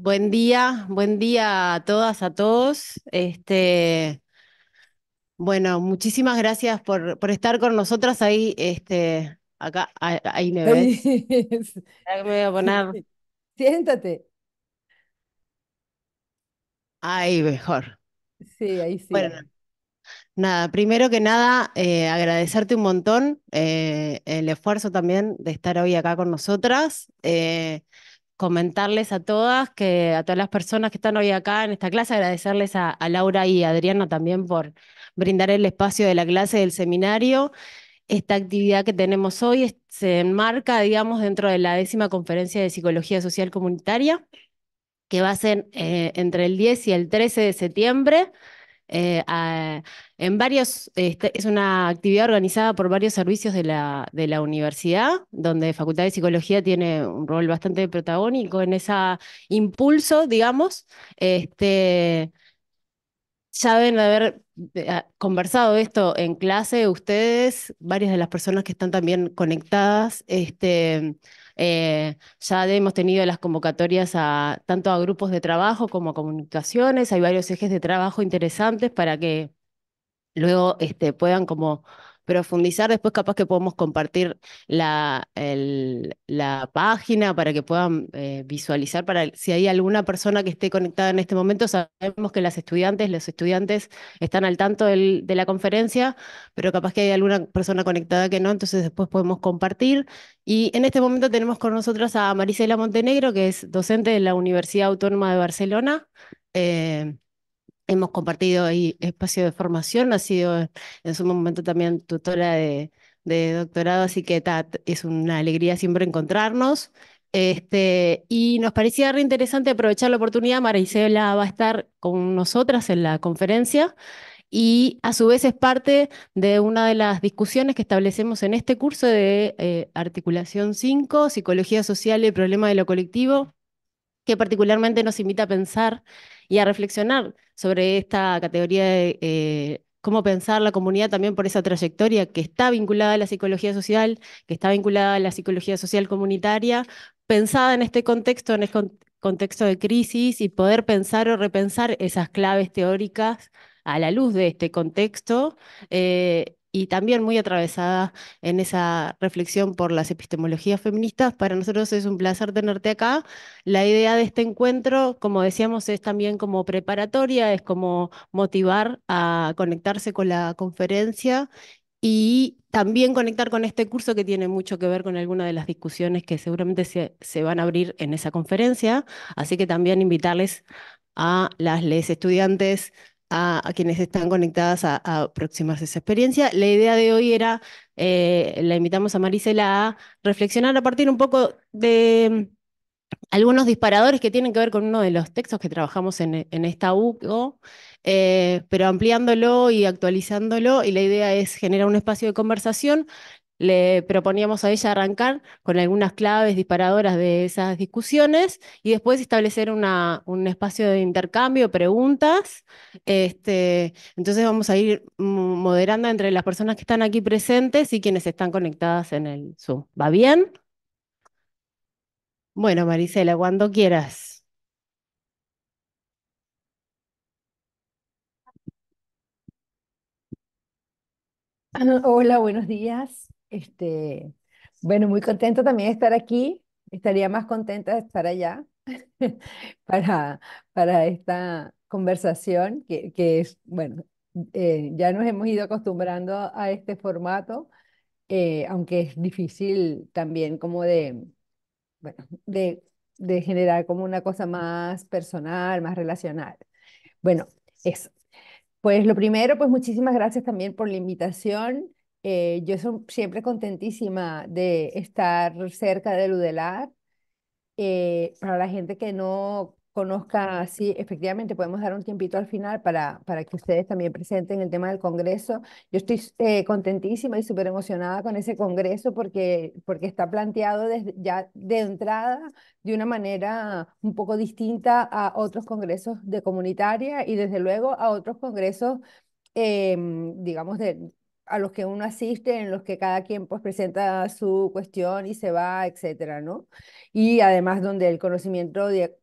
Buen día, buen día a todas, a todos. Este, bueno, muchísimas gracias por, por estar con nosotras ahí. Este, acá, ahí me ves. voy a poner. Siéntate. Ahí mejor. Sí, ahí sí. Bueno, nada, primero que nada, eh, agradecerte un montón eh, el esfuerzo también de estar hoy acá con nosotras. Eh, comentarles a todas, que a todas las personas que están hoy acá en esta clase, agradecerles a, Laura y a Adriana también por brindar el espacio de la clase del seminario. Esta actividad que tenemos hoy se enmarca, digamos, dentro de la décima conferencia de Psicología Social Comunitaria, que va a ser eh, entre el 10 y el 13 de septiembre. Eh, en varios, este, es una actividad organizada por varios servicios de la, de la universidad, donde Facultad de Psicología tiene un rol bastante protagónico en ese impulso, digamos. Este, ya deben haber eh, conversado esto en clase ustedes, varias de las personas que están también conectadas. Este, eh, ya hemos tenido las convocatorias a, tanto a grupos de trabajo como a comunicaciones. Hay varios ejes de trabajo interesantes para que luego este, puedan como profundizar. Después capaz que podemos compartir la, la página para que puedan eh, visualizar, para si hay alguna persona que esté conectada en este momento, sabemos que las estudiantes, los estudiantes están al tanto de la conferencia, pero capaz que hay alguna persona conectada que no, entonces después podemos compartir. Y en este momento tenemos con nosotros a Marisela Montenegro, que es docente de la Universidad Autónoma de Barcelona. Eh, hemos compartido ahí espacio de formación, ha sido en su momento también tutora de, doctorado, así que es una alegría siempre encontrarnos. Este, y nos parecía reinteresante interesante aprovechar la oportunidad. Maricela va a estar con nosotras en la conferencia y a su vez es parte de una de las discusiones que establecemos en este curso de eh, articulación 5, psicología social y Problemas problema de lo colectivo, que particularmente nos invita a pensar y a reflexionar sobre esta categoría de eh, cómo pensar la comunidad también por esa trayectoria que está vinculada a la psicología social, que está vinculada a la psicología social comunitaria, pensada en este contexto, en este contexto de crisis y poder pensar o repensar esas claves teóricas a la luz de este contexto eh, y también muy atravesada en esa reflexión por las epistemologías feministas. Para nosotros es un placer tenerte acá. La idea de este encuentro, como decíamos, es también como preparatoria, es como motivar a conectarse con la conferencia y también conectar con este curso que tiene mucho que ver con alguna de las discusiones que seguramente se, van a abrir en esa conferencia. Así que también invitarles a las les estudiantes a, quienes están conectadas a, próximas aproximarse a esa experiencia. La idea de hoy era, eh, la invitamos a Marisela a reflexionar a partir un poco de algunos disparadores que tienen que ver con uno de los textos que trabajamos en, esta UCO, eh, pero ampliándolo y actualizándolo, y la idea es generar un espacio de conversación le proponíamos a ella arrancar con algunas claves disparadoras de esas discusiones y después establecer un espacio de intercambio, preguntas. Este, entonces vamos a ir moderando entre las personas que están aquí presentes y quienes están conectadas en el Zoom. ¿Va bien? Bueno, Marisela, cuando quieras. Ah, hola, buenos días. Este, bueno, muy contenta también de estar aquí. Estaría más contenta de estar allá para, para esta conversación que, que es, bueno, eh, ya nos hemos ido acostumbrando a este formato, eh, aunque es difícil también como de, bueno, de, de generar como una cosa más personal, más relacional. Bueno, eso. Pues lo primero, pues muchísimas gracias también por la invitación. Eh, yo soy siempre contentísima de estar cerca del UDELAR. Eh, para la gente que no conozca, sí, efectivamente podemos dar un tiempito al final para, para que ustedes también presenten el tema del Congreso. Yo estoy eh, contentísima y súper emocionada con ese Congreso porque, porque está planteado desde, ya de entrada de una manera un poco distinta a otros congresos de comunitaria y desde luego a otros congresos em, digamos, de, a los que uno asiste, en los que cada quien pues presenta su cuestión y se va, etcétera, ¿no? Y además donde el conocimiento de,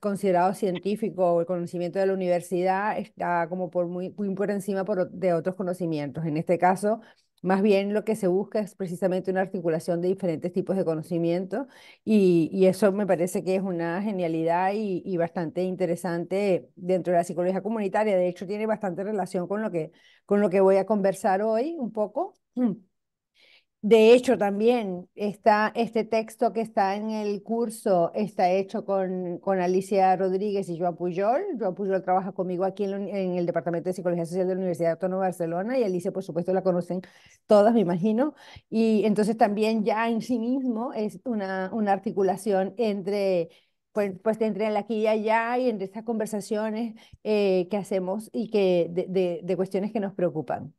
considerado científico o el conocimiento de la universidad está como por muy, muy por encima de otros conocimientos. En este caso, más bien lo que se busca es precisamente una articulación de diferentes tipos de conocimiento y, eso me parece que es una genialidad y, bastante interesante dentro de la psicología comunitaria. De hecho, tiene bastante relación con lo que, con lo que voy a conversar hoy un poco. De hecho, también está este texto que está en el curso está hecho con, con Alicia Rodríguez y Joan Puyol. Joa Puyol trabaja conmigo aquí en, el Departamento de Psicología Social de la Universidad Autónoma de Barcelona y Alicia, por supuesto, la conocen todas, me imagino. Y entonces también ya en sí mismo es una, una articulación entre pues, pues entre aquí y allá y entre estas conversaciones eh, que hacemos y que de cuestiones que nos preocupan.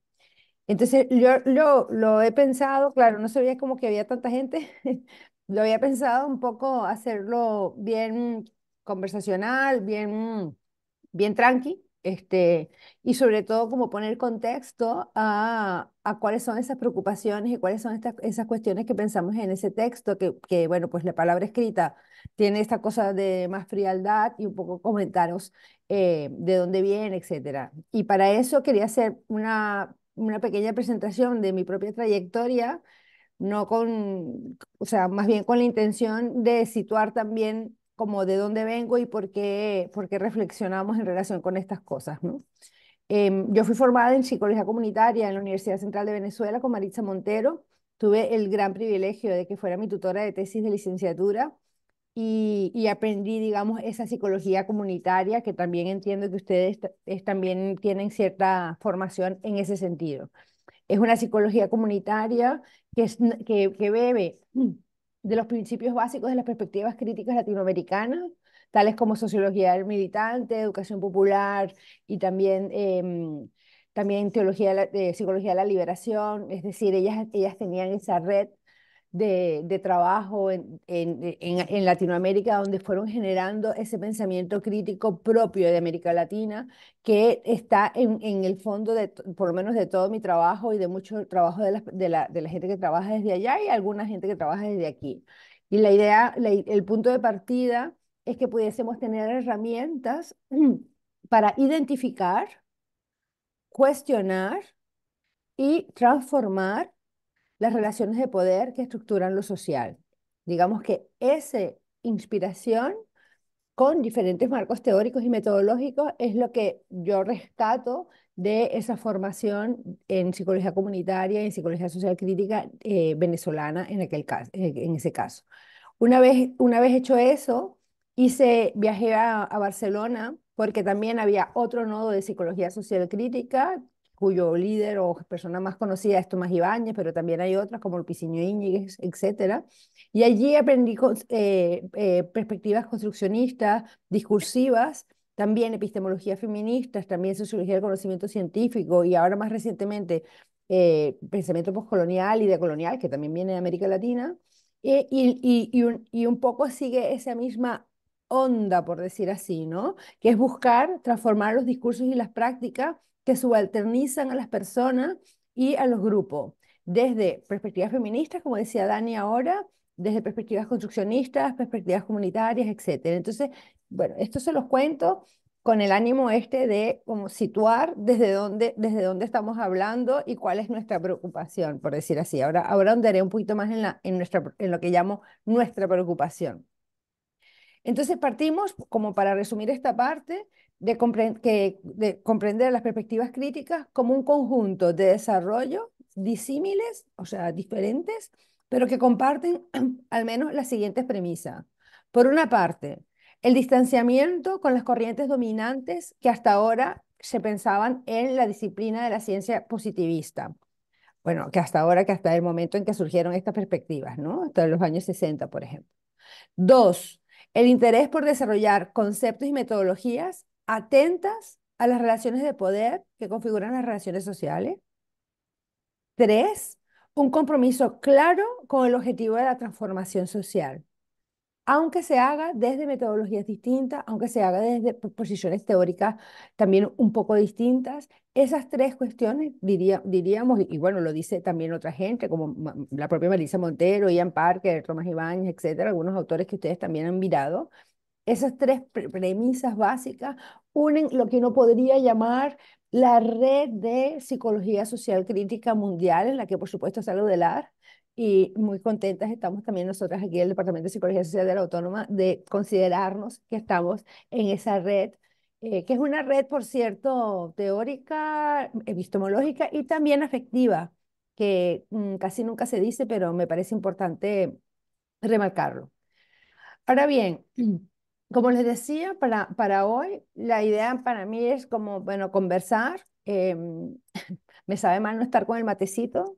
Entonces yo lo, lo he pensado, claro, no sabía como que había tanta gente, lo había pensado un poco hacerlo bien conversacional, bien, bien tranqui, este, y sobre todo como poner contexto a, a cuáles son esas preocupaciones y cuáles son estas, esas cuestiones que pensamos en ese texto, que, que bueno, pues la palabra escrita tiene esta cosa de más frialdad y un poco comentaros eh, de dónde viene, etcétera. Y para eso quería hacer una una pequeña presentación de mi propia trayectoria, no con, o sea, más bien con la intención de situar también como de dónde vengo y por qué, reflexionamos en relación con estas cosas, em, yo fui formada en psicología comunitaria en la Universidad Central de Venezuela con Maritza Montero. Tuve el gran privilegio de que fuera mi tutora de tesis de licenciatura y, aprendí, digamos, esa psicología comunitaria, que también entiendo que ustedes también tienen cierta formación en ese sentido. Es una psicología comunitaria que, es, que, bebe de los principios básicos de las perspectivas críticas latinoamericanas, tales como sociología del militante, educación popular y también, em, también teología de, psicología de la liberación, es decir, ellas, ellas tenían esa red de, trabajo en, en, en, Latinoamérica, donde fueron generando ese pensamiento crítico propio de América Latina, que está en, el fondo, de, por lo menos de todo mi trabajo y de mucho trabajo de la, gente que trabaja desde allá y alguna gente que trabaja desde aquí. Y la idea, el punto de partida es que pudiésemos tener herramientas mm, para identificar, cuestionar y transformar las relaciones de poder que estructuran lo social. Digamos que esa inspiración con diferentes marcos teóricos y metodológicos es lo que yo rescato de esa formación en psicología comunitaria y en psicología social crítica eh, venezolana en, aquel caso, eh, en ese caso. Una vez, una vez hecho eso, hice, viajé a, a Barcelona porque también había otro nodo de psicología social crítica cuyo líder o persona más conocida es Tomás Ibáñez, pero también hay otras como el pisciño Íñiguez, etc. Y allí aprendí eh, eh, perspectivas construccionistas, discursivas, también epistemología feminista, también sociología del conocimiento científico y ahora más recientemente eh, pensamiento postcolonial y decolonial, que también viene de América Latina. Y, y, un, poco sigue esa misma onda, por decir así, ¿no? Que es buscar transformar los discursos y las prácticas que subalternizan a las personas y a los grupos, desde perspectivas feministas, como decía Dani ahora, desde perspectivas construccionistas, perspectivas comunitarias, etc. Entonces, bueno, esto se los cuento con el ánimo este de como situar desde dónde, desde dónde estamos hablando y cuál es nuestra preocupación, por decir así. Ahora, ahora ahondaré un poquito más en, la, en, nuestra, en lo que llamo nuestra preocupación. Entonces partimos, como para resumir esta parte, de, comprender las perspectivas críticas como un conjunto de desarrollo disímiles, o sea, diferentes, pero que comparten al menos las siguientes premisas. Por una parte, el distanciamiento con las corrientes dominantes que hasta ahora se pensaban en la disciplina de la ciencia positivista. Bueno, que hasta ahora, que hasta el momento en que surgieron estas perspectivas, ¿no? Hasta los años 60, por ejemplo. Dos, el interés por desarrollar conceptos y metodologías atentas a las relaciones de poder que configuran las relaciones sociales. Tres, un compromiso claro con el objetivo de la transformación social, aunque se haga desde metodologías distintas, aunque se haga desde posiciones teóricas también un poco distintas. Esas tres cuestiones diríamos, y bueno, lo dice también otra gente, como la propia Melissa Montero, Ian Parker, Tomás Ibáñez, etcétera, algunos autores que ustedes también han mirado, esas tres premisas básicas unen lo que uno podría llamar la red de psicología social crítica mundial, en la que por supuesto salgo de la AR, y muy contentas estamos también nosotras aquí en el Departamento de Psicología Social de la Autónoma de considerarnos que estamos en esa red, eh, que es una red, por cierto, teórica, epistemológica y también afectiva, que mm, casi nunca se dice, pero me parece importante remarcarlo. Ahora bien, como les decía, para, para hoy, la idea para mí es como, bueno, conversar. Em, me sabe mal no estar con el matecito,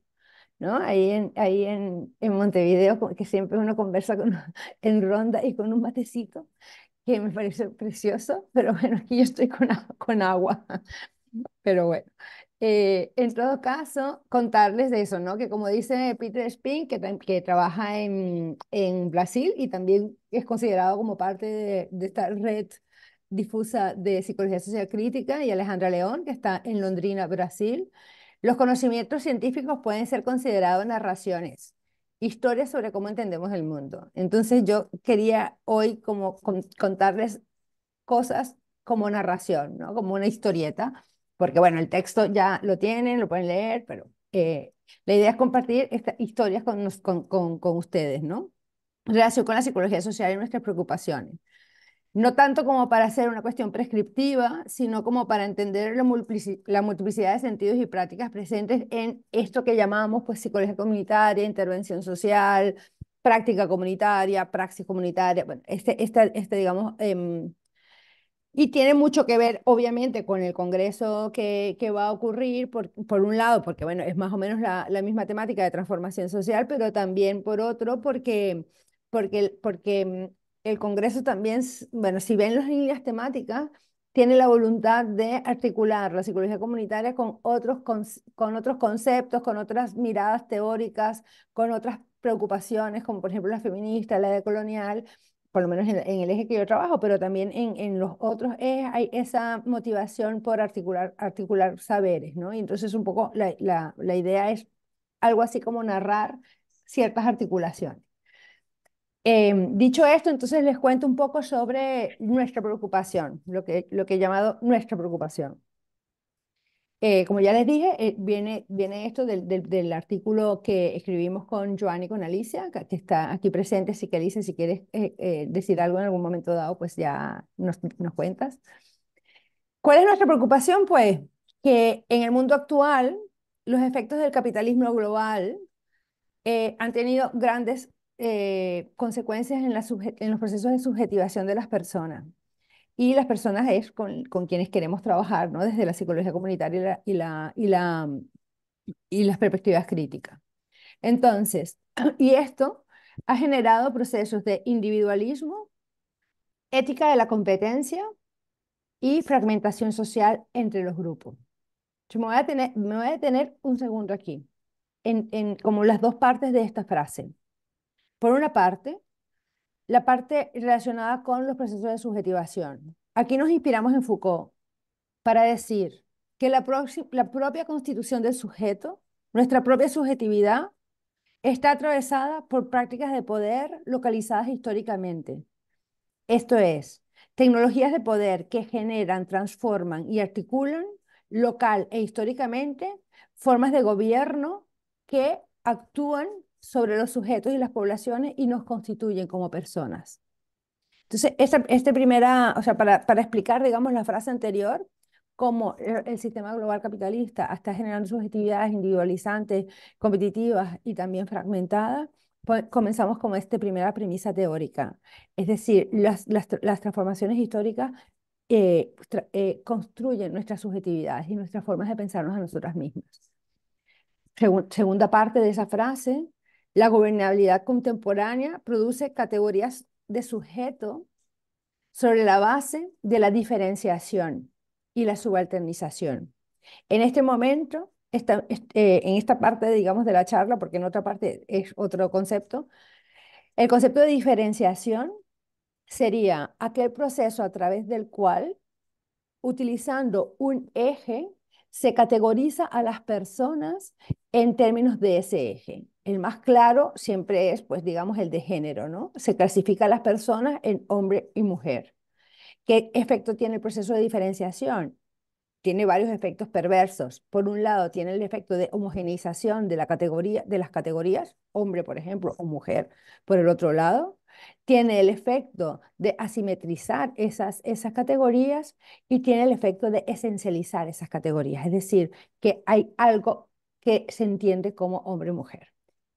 ¿no? Ahí en, ahí en, en Montevideo, que siempre uno conversa en ronda y con un matecito, que me parece precioso, pero bueno, aquí yo estoy con, con agua. Pero bueno, eh, en todo caso, contarles de eso, ¿no? Que como dice Peter Spin, que, trabaja en, Brasil y también es considerado como parte de, esta red difusa de psicología social crítica, y Alejandra León, que está en Londrina, Brasil. Los conocimientos científicos pueden ser considerados narraciones, historias sobre cómo entendemos el mundo. Entonces yo quería hoy como contarles cosas como narración, ¿no? Como una historieta porque bueno, el texto ya lo tienen, lo pueden leer, pero eh, la idea es compartir estas historias con, con, con, ustedes, ¿no? Relación con la psicología social y nuestras preocupaciones. No tanto como para hacer una cuestión prescriptiva, sino como para entender la, multiplicidad de sentidos y prácticas presentes en esto que llamamos pues, psicología comunitaria, intervención social, práctica comunitaria, praxis comunitaria, bueno, este, este, digamos, em, y tiene mucho que ver, obviamente, con el Congreso que, va a ocurrir, por, un lado, porque bueno, es más o menos la, misma temática de transformación social, pero también por otro, porque, porque, porque mm, el Congreso también, bueno, si ven las líneas temáticas, tiene la voluntad de articular la psicología comunitaria con otros, con, otros conceptos, con otras miradas teóricas, con otras preocupaciones, como por ejemplo la feminista, la decolonial, colonial por lo menos en, el eje que yo trabajo, pero también en, los otros ejes hay esa motivación por articular, articular saberes, ¿no? Y entonces un poco la, idea es algo así como narrar ciertas articulaciones. Em, dicho esto, entonces les cuento un poco sobre nuestra preocupación, lo que, lo que he llamado nuestra preocupación. Eh, como ya les dije, eh, viene, viene esto del, del, artículo que escribimos con Joan y con Alicia, que está aquí presente, así que Alicia, si quieres eh, decir algo en algún momento dado, pues ya nos, nos cuentas. ¿Cuál es nuestra preocupación? Pues que en el mundo actual los efectos del capitalismo global han tenido grandes consecuencias en, en los procesos de subjetivación de las personas y las personas es con, con quienes queremos trabajar, ¿no? Desde la psicología comunitaria y la, y la, y las perspectivas críticas. Entonces, y esto ha generado procesos de individualismo, ética de la competencia y fragmentación social entre los grupos. me voy a tener, me voy a detener un segundo aquí, en, en como las dos partes de esta frase. Por una parte, la parte relacionada con los procesos de subjetivación. Aquí nos inspiramos en Foucault para decir que la, propia constitución del sujeto, nuestra propia subjetividad, está atravesada por prácticas de poder localizadas históricamente. Esto es, tecnologías de poder que generan, transforman y articulan local e históricamente formas de gobierno que actúan sobre los sujetos y las poblaciones y nos constituyen como personas. Entonces, esta, primera, o sea, para, explicar, digamos, la frase anterior, como el sistema global capitalista está generando subjetividades individualizantes, competitivas y también fragmentadas, pues comenzamos con esta primera premisa teórica. Es decir, las, transformaciones históricas eh, eh, construyen nuestras subjetividades y nuestras formas de pensarnos a nosotras mismas. segunda parte de esa frase la gobernabilidad contemporánea produce categorías de sujeto sobre la base de la diferenciación y la subalternización. En este momento, eh, en esta parte, digamos, de la charla, porque en otra parte es otro concepto, el concepto de diferenciación sería aquel proceso a través del cual, utilizando un eje, se categoriza a las personas en términos de ese eje. El más claro siempre es, pues digamos, el de género, ¿no? Se clasifica a las personas en hombre y mujer. ¿Qué efecto tiene el proceso de diferenciación? Tiene varios efectos perversos. Por un lado, tiene el efecto de homogeneización de, la categoría, de las categorías, hombre, por ejemplo, o mujer, por el otro lado. Tiene el efecto de asimetrizar esas, esas categorías y tiene el efecto de esencializar esas categorías, es decir, que hay algo que se entiende como hombre-mujer.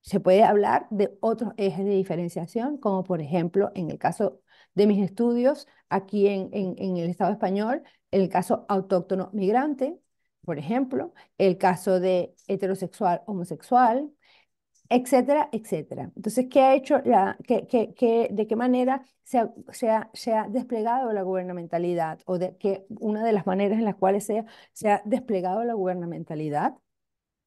Se puede hablar de otros ejes de diferenciación, como por ejemplo en el caso de mis estudios aquí en, el Estado español, el caso autóctono migrante, por ejemplo, el caso de heterosexual homosexual, etcétera, etcétera. Entonces, ¿qué ha hecho la, de qué manera se ha, desplegado la gubernamentalidad? O de que una de las maneras en las cuales se ha desplegado la gubernamentalidad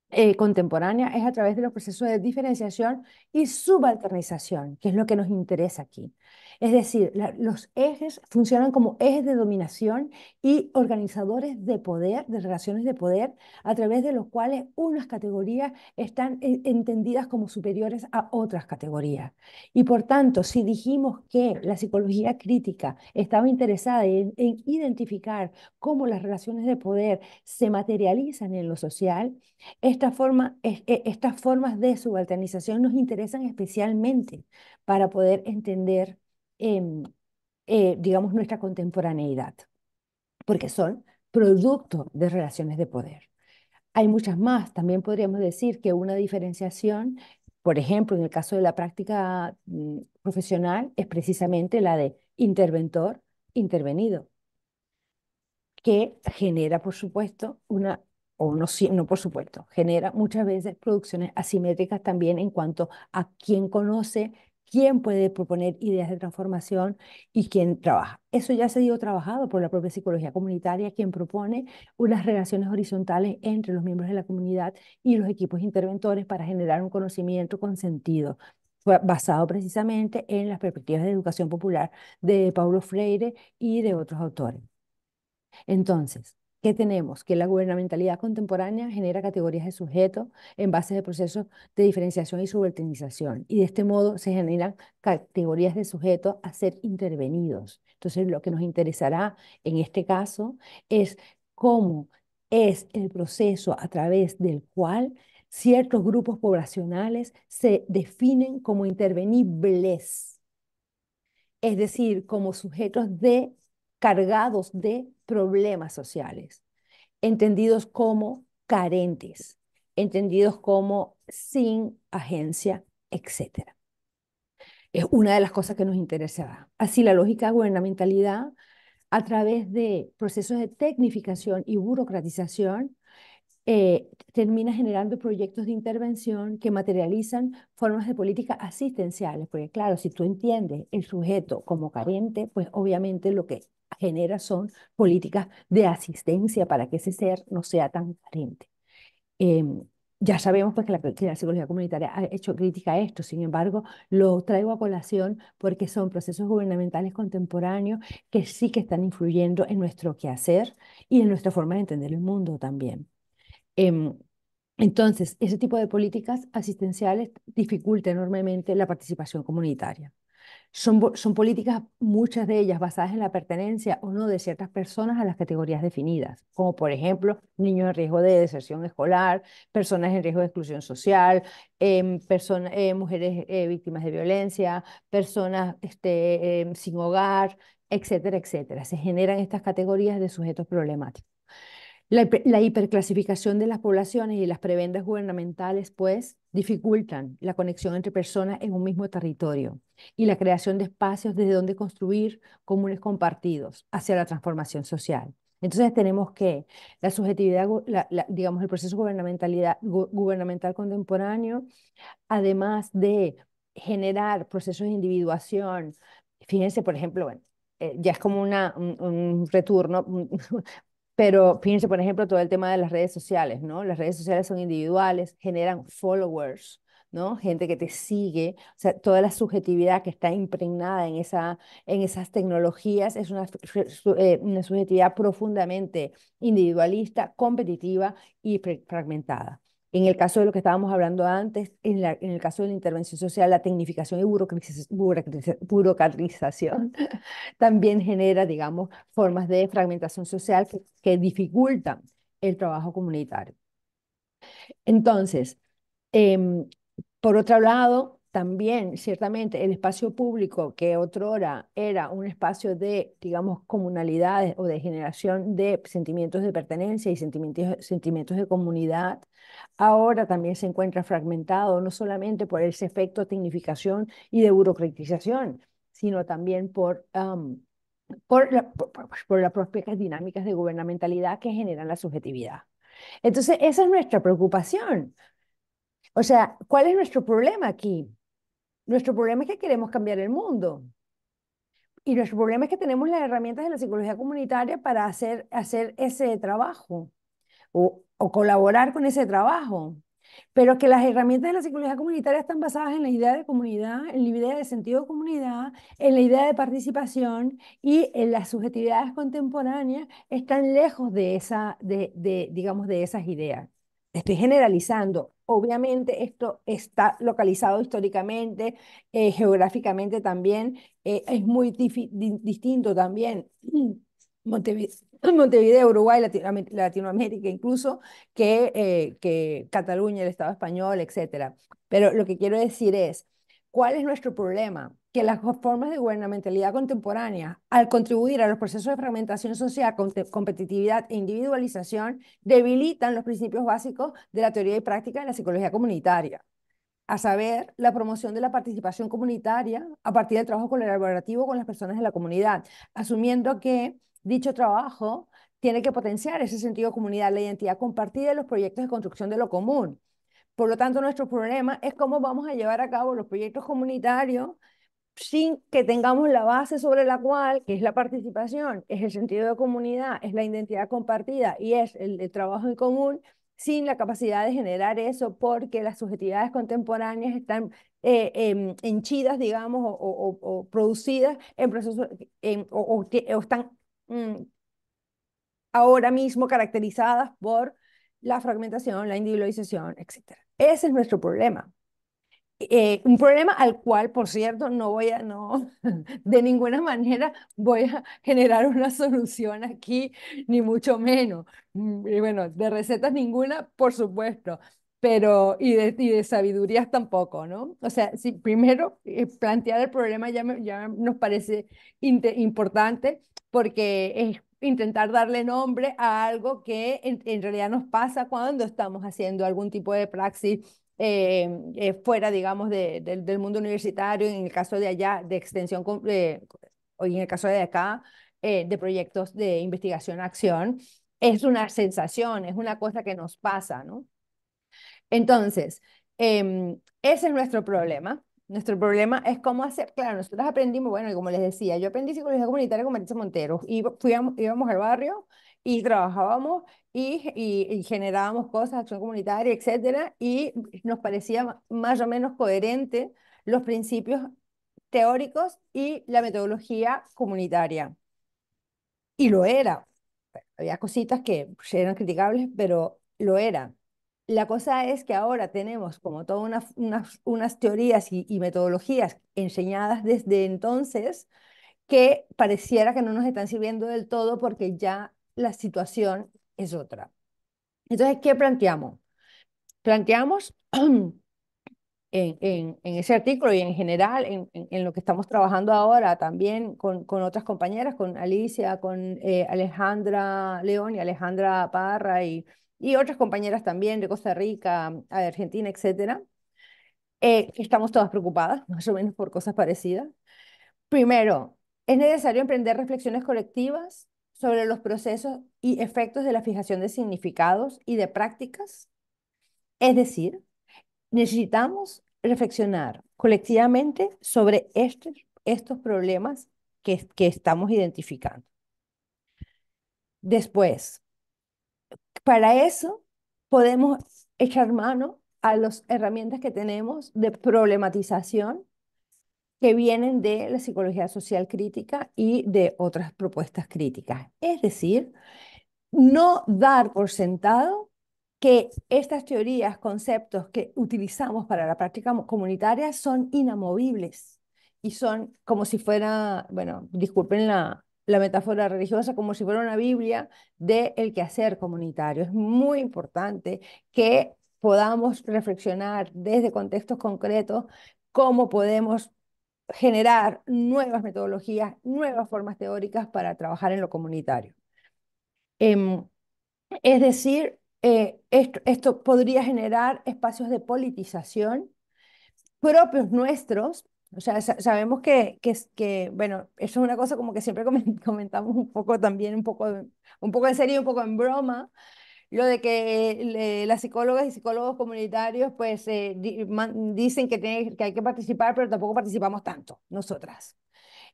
eh, contemporánea es a través de los procesos de diferenciación y subalternización, que es lo que nos interesa aquí. Es decir, los ejes funcionan como ejes de dominación y organizadores de poder, de relaciones de poder, a través de los cuales unas categorías están eh, entendidas como superiores a otras categorías. Y por tanto, si dijimos que la psicología crítica estaba interesada en, identificar cómo las relaciones de poder se materializan en lo social, e, estas formas de subalternización nos interesan especialmente para poder entender Em, eh, digamos, nuestra contemporaneidad, porque son producto de relaciones de poder. Hay muchas más. También podríamos decir que una diferenciación, por ejemplo, en el caso de la práctica mm, profesional, es precisamente la de interventor, intervenido, que genera, por supuesto, una, o no, no por supuesto, genera muchas veces producciones asimétricas también en cuanto a quién conoce, quién puede proponer ideas de transformación y quién trabaja. Eso ya se dio trabajado por la propia psicología comunitaria, quien propone unas relaciones horizontales entre los miembros de la comunidad y los equipos interventores para generar un conocimiento con sentido basado precisamente en las perspectivas de educación popular de Paulo Freire y de otros autores. Entonces, ¿Qué tenemos? Que la gubernamentalidad contemporánea genera categorías de sujetos en base de procesos de diferenciación y subalternización. Y de este modo se generan categorías de sujetos a ser intervenidos. Entonces, lo que nos interesará en este caso es cómo es el proceso a través del cual ciertos grupos poblacionales se definen como intervenibles, es decir, como sujetos de cargados de problemas sociales, entendidos como carentes, entendidos como sin agencia, etc. Es una de las cosas que nos interesará. Así la lógica gubernamentalidad a través de procesos de tecnificación y burocratización eh, termina generando proyectos de intervención que materializan formas de política asistenciales, porque claro, si tú entiendes el sujeto como carente, pues obviamente lo que genera son políticas de asistencia para que ese ser no sea tan carente. Em, ya sabemos pues, que, la, que la psicología comunitaria ha hecho crítica a esto, sin embargo, lo traigo a colación porque son procesos gubernamentales contemporáneos que sí que están influyendo en nuestro quehacer y en nuestra forma de entender el mundo también. Em, entonces, ese tipo de políticas asistenciales dificulta enormemente la participación comunitaria. Son, políticas, muchas de ellas basadas en la pertenencia o no de ciertas personas a las categorías definidas, como por ejemplo niños en riesgo de deserción escolar, personas en riesgo de exclusión social, em, eh, mujeres eh, víctimas de violencia, personas este, em, sin hogar, etcétera, etcétera. Se generan estas categorías de sujetos problemáticos. La, hiperclasificación de las poblaciones y las prebendas gubernamentales, pues, dificultan la conexión entre personas en un mismo territorio y la creación de espacios desde donde construir comunes compartidos hacia la transformación social. Entonces tenemos que la subjetividad, digamos, el proceso gubernamentalidad, gubernamental contemporáneo, además de generar procesos de individuación, fíjense, por ejemplo, eh, ya es como una, un, retorno, pero fíjense, por ejemplo, todo el tema de las redes sociales, ¿no? Las redes sociales son individuales, generan followers, ¿no? Gente que te sigue, o sea, toda la subjetividad que está impregnada en, esas tecnologías es una, eh, una subjetividad profundamente individualista, competitiva y fragmentada. En el caso de lo que estábamos hablando antes, en, el caso de la intervención social, la tecnificación y burocratización también genera, digamos, formas de fragmentación social que, dificultan el trabajo comunitario. Entonces, em, por otro lado, también, ciertamente, el espacio público, que otrora era un espacio de, digamos, comunalidades o de generación de sentimientos de pertenencia y sentimientos, de comunidad, ahora también se encuentra fragmentado, no solamente por ese efecto de tecnificación y de burocratización, sino también por... Pues, por, las propias dinámicas de gubernamentalidad que generan la subjetividad. Entonces, esa es nuestra preocupación. O sea, ¿cuál es nuestro problema aquí? Nuestro problema es que queremos cambiar el mundo. Y nuestro problema es que tenemos las herramientas de la psicología comunitaria para hacer, hacer ese trabajo o, colaborar con ese trabajo. Pero que las herramientas de la psicología comunitaria están basadas en la idea de comunidad, en la idea de sentido de comunidad, en la idea de participación y en las subjetividades contemporáneas están lejos de, esa, de, digamos, de esas ideas. Estoy generalizando, Obviamente esto está localizado históricamente, eh, geográficamente también, eh, es muy distinto también Montevideo, Uruguay, Latinoamérica incluso, que, eh, que Cataluña, el Estado español, etc. Pero lo que quiero decir es, ¿cuál es nuestro problema? que las formas de gubernamentalidad contemporánea, al contribuir a los procesos de fragmentación social, competitividad e individualización, debilitan los principios básicos de la teoría y práctica de la psicología comunitaria, a saber, la promoción de la participación comunitaria a partir del trabajo colaborativo con las personas de la comunidad, asumiendo que dicho trabajo tiene que potenciar ese sentido de comunidad, la identidad compartida y los proyectos de construcción de lo común. Por lo tanto, nuestro problema es cómo vamos a llevar a cabo los proyectos comunitarios sin que tengamos la base sobre la cual, que es la participación, es el sentido de comunidad, es la identidad compartida y es el, de trabajo en común, sin la capacidad de generar eso porque las subjetividades contemporáneas están eh, em, henchidas, digamos, o, producidas en procesos, o, están mm, ahora mismo caracterizadas por la fragmentación, la individualización, etc. Ese es nuestro problema. Eh, un problema al cual, por cierto, no voy a, no, de ninguna manera voy a generar una solución aquí, ni mucho menos. Mm, y bueno, de recetas ninguna, por supuesto, pero y de, y sabidurías tampoco, ¿no? O sea, si primero eh, plantear el problema ya, ya nos parece importante porque es intentar darle nombre a algo que en realidad nos pasa cuando estamos haciendo algún tipo de praxis eh, eh, fuera, digamos, de, del mundo universitario, en el caso de allá, de extensión, eh, o en el caso de acá, de proyectos de investigación-acción, es una sensación, es una cosa que nos pasa, ¿no? Entonces, em, ese es nuestro problema. Nuestro problema es cómo hacer, claro, nosotros aprendimos, bueno, y como les decía, yo aprendí psicología comunitaria con Marisa Montero, y íbamos al barrio y trabajábamos y, y, generábamos cosas, acción comunitaria, etcétera, y nos parecía más o menos coherente los principios teóricos y la metodología comunitaria. Y lo era. Había cositas que eran criticables, pero lo era. La cosa es que ahora tenemos como todas unas, unas, teorías y, y, metodologías enseñadas desde entonces que pareciera que no nos están sirviendo del todo porque ya la situación es otra. Entonces, ¿qué planteamos? Planteamos en, ese artículo y en general, en, lo que estamos trabajando ahora también con, otras compañeras, con Alicia, con eh, Alejandra León y Alejandra Parra y, otras compañeras también de Costa Rica, Argentina, etcétera, eh, estamos todas preocupadas, más o menos por cosas parecidas. Primero, es necesario emprender reflexiones colectivas sobre los procesos y efectos de la fijación de significados y de prácticas. Es decir, necesitamos reflexionar colectivamente sobre este, estos problemas que, que estamos identificando. Después, para eso podemos echar mano a las herramientas que tenemos de problematización que vienen de la psicología social crítica y de otras propuestas críticas. Es decir, no dar por sentado que estas teorías, conceptos que utilizamos para la práctica comunitaria son inamovibles y son como si fuera, bueno, disculpen la, la metáfora religiosa como si fuera una Biblia del el quehacer comunitario. Es muy importante que podamos reflexionar desde contextos concretos cómo podemos generar nuevas metodologías, nuevas formas teóricas para trabajar en lo comunitario. Em, es decir, eh, esto, podría generar espacios de politización propios nuestros, o sea, sabemos que, que, que, bueno, eso es una cosa como que siempre comentamos un poco también, un poco, un poco en serio, un poco en broma, lo de que eh, las psicólogas y psicólogos comunitarios pues eh, dicen que, que hay que participar, pero tampoco participamos tanto nosotras.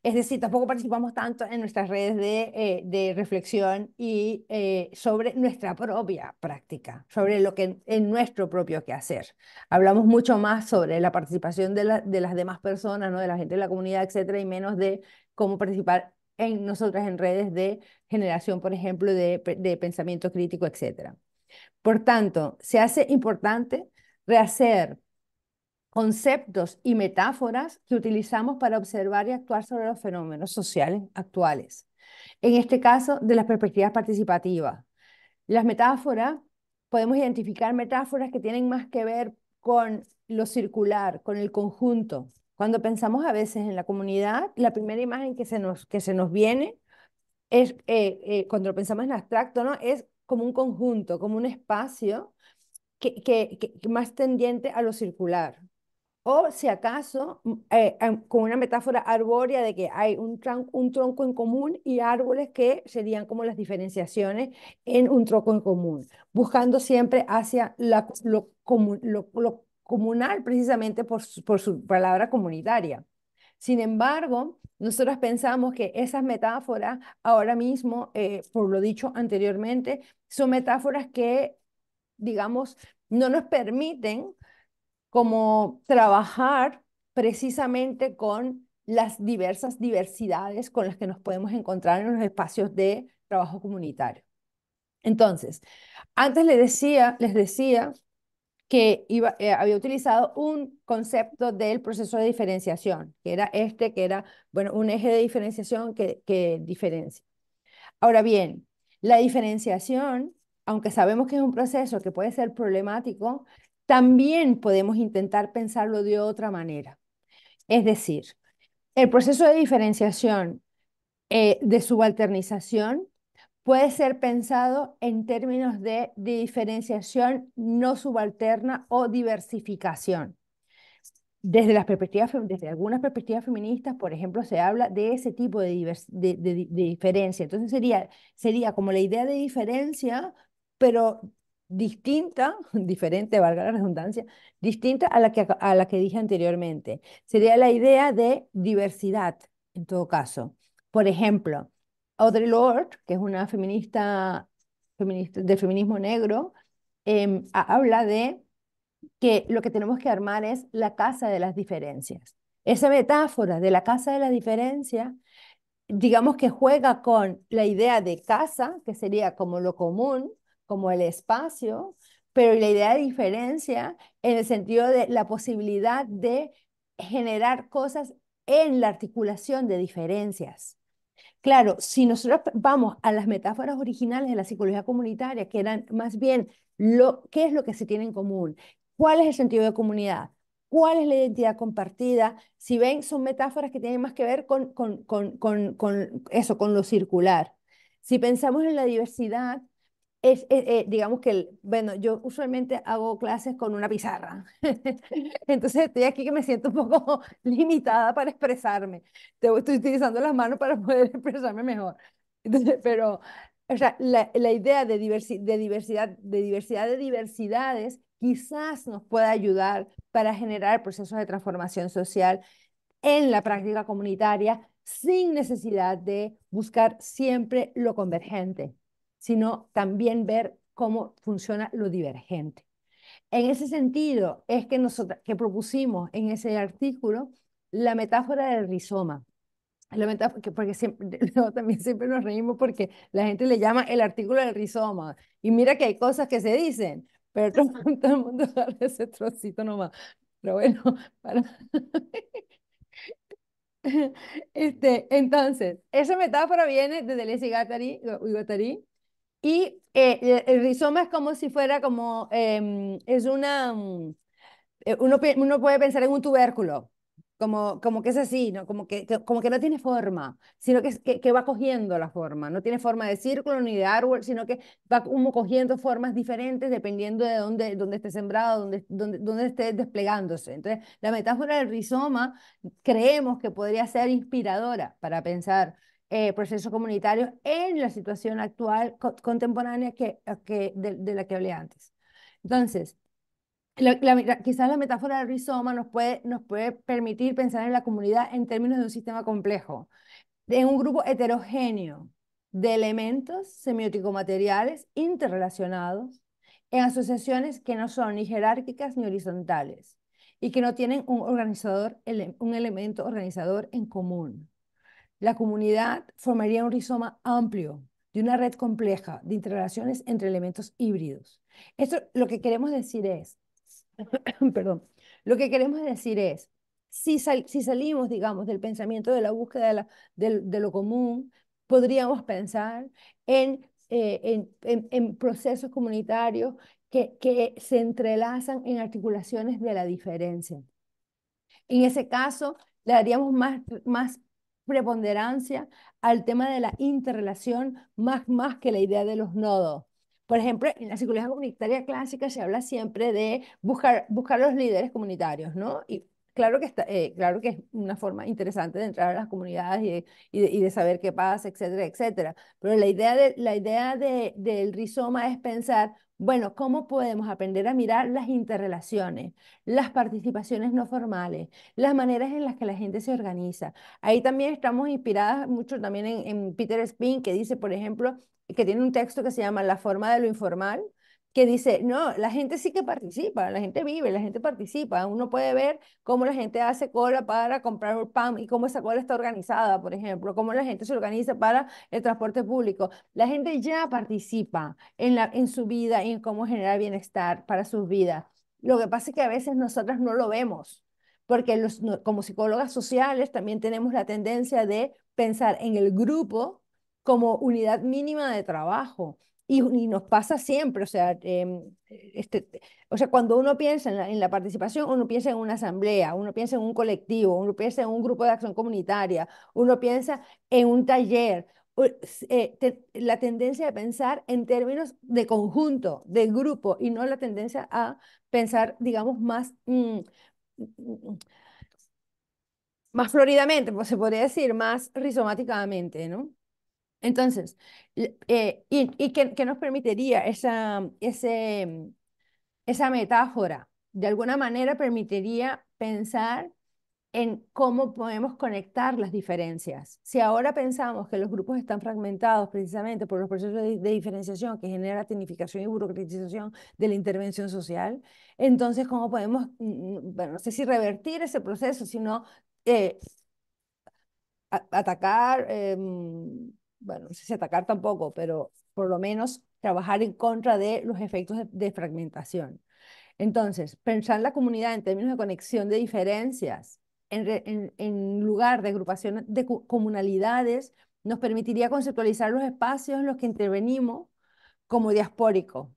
Es decir, tampoco participamos tanto en nuestras redes de, eh, de reflexión y sobre nuestra propia práctica, sobre lo que en nuestro propio quehacer. Hablamos mucho más sobre la participación de, de las demás personas, ¿no? de la gente de la comunidad, etcétera, y menos de cómo participar en nosotras en redes de generación, por ejemplo, de, de pensamiento crítico, etc. Por tanto, se hace importante rehacer conceptos y metáforas que utilizamos para observar y actuar sobre los fenómenos sociales actuales. En este caso, de las perspectivas participativas. Las metáforas, podemos identificar metáforas que tienen más que ver con lo circular, con el conjunto, cuando pensamos a veces en la comunidad, la primera imagen que se nos, que se nos viene es, eh, eh, cuando lo pensamos en abstracto, ¿no? es como un conjunto, como un espacio que, que, más tendiente a lo circular. O si acaso, mm, eh, em, con una metáfora arbórea de que hay un, tronco en común y árboles que serían como las diferenciaciones en un tronco en común, buscando siempre hacia la, lo, lo, lo comunal precisamente por su, palabra comunitaria. Sin embargo, nosotros pensamos que esas metáforas ahora mismo, eh, por lo dicho anteriormente, son metáforas que, digamos, no nos permiten como trabajar precisamente con las diversas diversidades con las que nos podemos encontrar en los espacios de trabajo comunitario. Entonces, antes les decía, les decía que eh, había utilizado un concepto del proceso de diferenciación, que era este, que era, bueno, un eje de diferenciación que, diferencia. Ahora bien, la diferenciación, aunque sabemos que es un proceso que puede ser problemático, también podemos intentar pensarlo de otra manera. Es decir, el proceso de diferenciación eh, de subalternización puede ser pensado en términos de, diferenciación no subalterna o diversificación. Desde, las perspectivas, desde algunas perspectivas feministas, por ejemplo, se habla de ese tipo de, diferencia. Entonces sería, sería como la idea de diferencia, pero distinta, diferente, valga la redundancia, distinta a la que, a la que dije anteriormente. Sería la idea de diversidad, en todo caso. Por ejemplo, Audre Lorde, que es una feminista, de feminismo negro, em, habla de que lo que tenemos que armar es la casa de las diferencias. Esa metáfora de la casa de la diferencia digamos que juega con la idea de casa, que sería como lo común, como el espacio, pero la idea de diferencia en el sentido de la posibilidad de generar cosas en la articulación de diferencias. Claro, si nosotros vamos a las metáforas originales de la psicología comunitaria, que eran más bien lo, qué es lo que se tiene en común, cuál es el sentido de comunidad, cuál es la identidad compartida. Si ven, son metáforas que tienen más que ver con eso, con lo circular. Si pensamos en la diversidad, eh, digamos que, bueno, yo usualmente hago clases con una pizarra, entonces estoy aquí que me siento un poco limitada para expresarme, estoy utilizando las manos para poder expresarme mejor, entonces, pero, o sea, la, idea de diversidad, de diversidad de diversidades quizás nos pueda ayudar para generar procesos de transformación social en la práctica comunitaria sin necesidad de buscar siempre lo convergente sino también ver cómo funciona lo divergente. En ese sentido, es que nosotros que propusimos en ese artículo la metáfora del rizoma. La metáfora, porque también siempre nos reímos porque la gente le llama el artículo del rizoma. Y mira que hay cosas que se dicen, pero todo, el mundo sale ese trocito nomás. Pero bueno, este, entonces, esa metáfora viene de Deleuze y Guattari, y eh, el rizoma es como si fuera como, em, es una, mm, eh, uno, uno puede pensar en un tubérculo, como, como que es así, ¿no? Como que, como que no tiene forma, sino que, que, va cogiendo la forma, no tiene forma de círculo ni de árbol, sino que va cogiendo formas diferentes dependiendo de dónde, dónde esté sembrado, dónde, dónde, dónde esté desplegándose. Entonces, la metáfora del rizoma creemos que podría ser inspiradora para pensar eh, proceso comunitario en la situación actual, contemporánea que, de, la que hablé antes. Entonces, quizás la metáfora del rizoma nos puede, nos puede permitir pensar en la comunidad en términos de un sistema complejo, de un grupo heterogéneo de elementos semiótico-materiales interrelacionados en asociaciones que no son ni jerárquicas ni horizontales y que no tienen un organizador, un elemento organizador en común. La comunidad formaría un rizoma amplio de una red compleja de interrelaciones entre elementos híbridos. Esto lo que queremos decir es, perdón, lo que queremos decir es, si, si salimos, digamos, del pensamiento de la búsqueda de, la, de, lo común, podríamos pensar eh, en, procesos comunitarios que, que se entrelazan en articulaciones de la diferencia. En ese caso, le daríamos más, más preponderancia al tema de la interrelación más, más que la idea de los nodos. Por ejemplo, en la psicología comunitaria clásica se habla siempre de buscar, buscar los líderes comunitarios, ¿no? Claro que, está, eh, claro que es una forma interesante de entrar a las comunidades y de, saber qué pasa, etcétera, etcétera. Pero la idea, de, la idea del rizoma es pensar, bueno, ¿cómo podemos aprender a mirar las interrelaciones, las participaciones no formales, las maneras en las que la gente se organiza? Ahí también estamos inspiradas mucho también en, en Peter Spin, que dice, por ejemplo, que tiene un texto que se llama La forma de lo informal, que dice, no, la gente sí que participa, la gente vive, la gente participa. Uno puede ver cómo la gente hace cola para comprar un pan y cómo esa cola está organizada, por ejemplo, cómo la gente se organiza para el transporte público. La gente ya participa en, la, en su vida y en cómo generar bienestar para sus vidas. Lo que pasa es que a veces nosotras no lo vemos, porque como psicólogas sociales también tenemos la tendencia de pensar en el grupo como unidad mínima de trabajo y, nos pasa siempre, o sea, em, este, o sea, cuando uno piensa en la, participación, uno piensa en una asamblea, uno piensa en un colectivo, uno piensa en un grupo de acción comunitaria, uno piensa en un taller. Eh, la tendencia a pensar en términos de conjunto, de grupo, y no la tendencia a pensar, digamos, más, mm, más floridamente, pues, se podría decir, más rizomáticamente, ¿no? Entonces, eh, y, qué que, nos permitiría esa, ese, mm, esa metáfora, de alguna manera permitiría pensar en cómo podemos conectar las diferencias. Si ahora pensamos que los grupos están fragmentados precisamente por los procesos de, diferenciación que genera tecnificación y burocratización de la intervención social, entonces cómo podemos, mm, mm, bueno, no sé si revertir ese proceso, sino eh, atacar... Em, bueno, no sé si atacar tampoco, pero por lo menos trabajar en contra de los efectos de, fragmentación. Entonces, pensar la comunidad en términos de conexión de diferencias, en, lugar de agrupación de comunalidades, nos permitiría conceptualizar los espacios en los que intervenimos como diaspórico,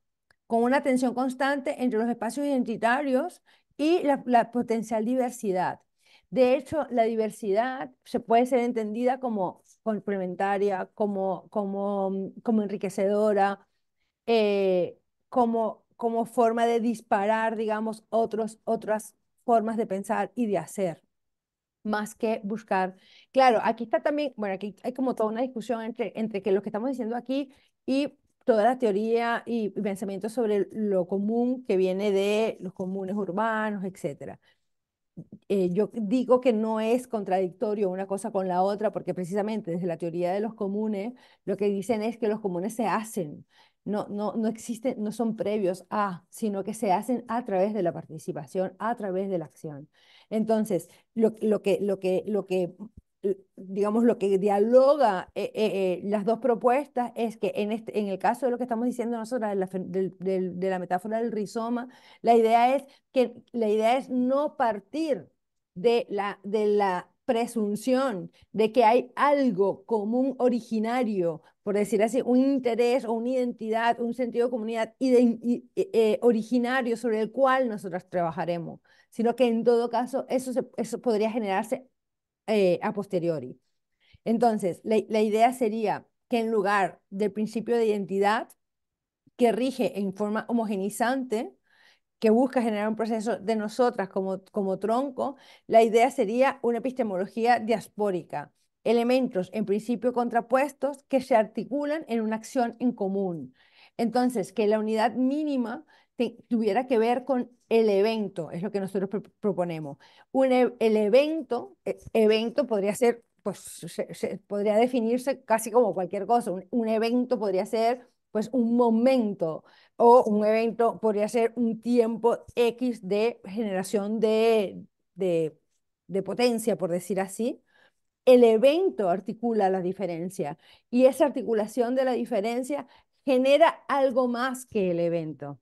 con una tensión constante entre los espacios identitarios y la potencial diversidad. De hecho, la diversidad se puede ser entendida como complementaria, como, como, mm, como enriquecedora, eh, como, como forma de disparar, digamos, otros, otras formas de pensar y de hacer, más que buscar. Claro, aquí está también, bueno, aquí hay como toda una discusión entre, entre que lo que estamos diciendo aquí y toda la teoría y pensamiento sobre lo común que viene de los comunes urbanos, etcétera. Eh, yo digo que no es contradictorio una cosa con la otra, porque precisamente desde la teoría de los comunes, lo que dicen es que los comunes se hacen, no, no, no existen, no son previos a, sino que se hacen a través de la participación, a través de la acción. Entonces, lo, que, lo, que, lo que digamos, lo que dialoga eh, eh, eh, las dos propuestas es que en, este, en el caso de lo que estamos diciendo nosotros de la, de, la metáfora del rizoma, la idea es, que, la idea es no partir de la, de la presunción de que hay algo común originario, por decir así, un interés o una identidad, un sentido de comunidad y originario sobre el cual nosotros trabajaremos, sino que en todo caso eso, eso podría generarse eh, a posteriori. Entonces, la, idea sería que en lugar del principio de identidad, que rige en forma homogenizante, que busca generar un proceso de nosotras como, como tronco, la idea sería una epistemología diaspórica, elementos en principio contrapuestos que se articulan en una acción en común. Entonces, que la unidad mínima tuviera que ver con el evento, es lo que nosotros proponemos. Un e, el evento, e, evento podría ser, pues, podría definirse casi como cualquier cosa. Un, evento podría ser pues un momento o un evento podría ser un tiempo X de generación de potencia, por decir así. El evento articula la diferencia y esa articulación de la diferencia genera algo más que el evento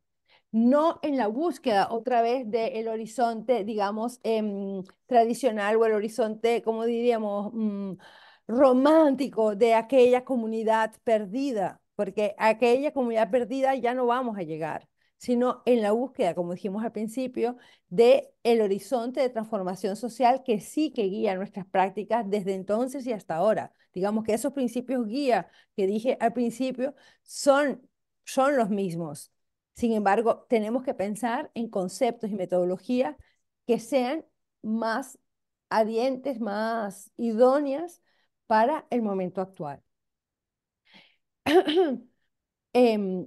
no en la búsqueda otra vez del horizonte, digamos, em, tradicional o el horizonte, como diríamos, mm, romántico de aquella comunidad perdida, porque a aquella comunidad perdida ya no vamos a llegar sino en la búsqueda, como dijimos al principio, de el horizonte de transformación social que sí que guía nuestras prácticas desde entonces y hasta ahora. Digamos que esos principios guía que dije al principio son, son los mismos. Sin embargo, tenemos que pensar en conceptos y metodologías que sean más adientes, más idóneas para el momento actual. Em,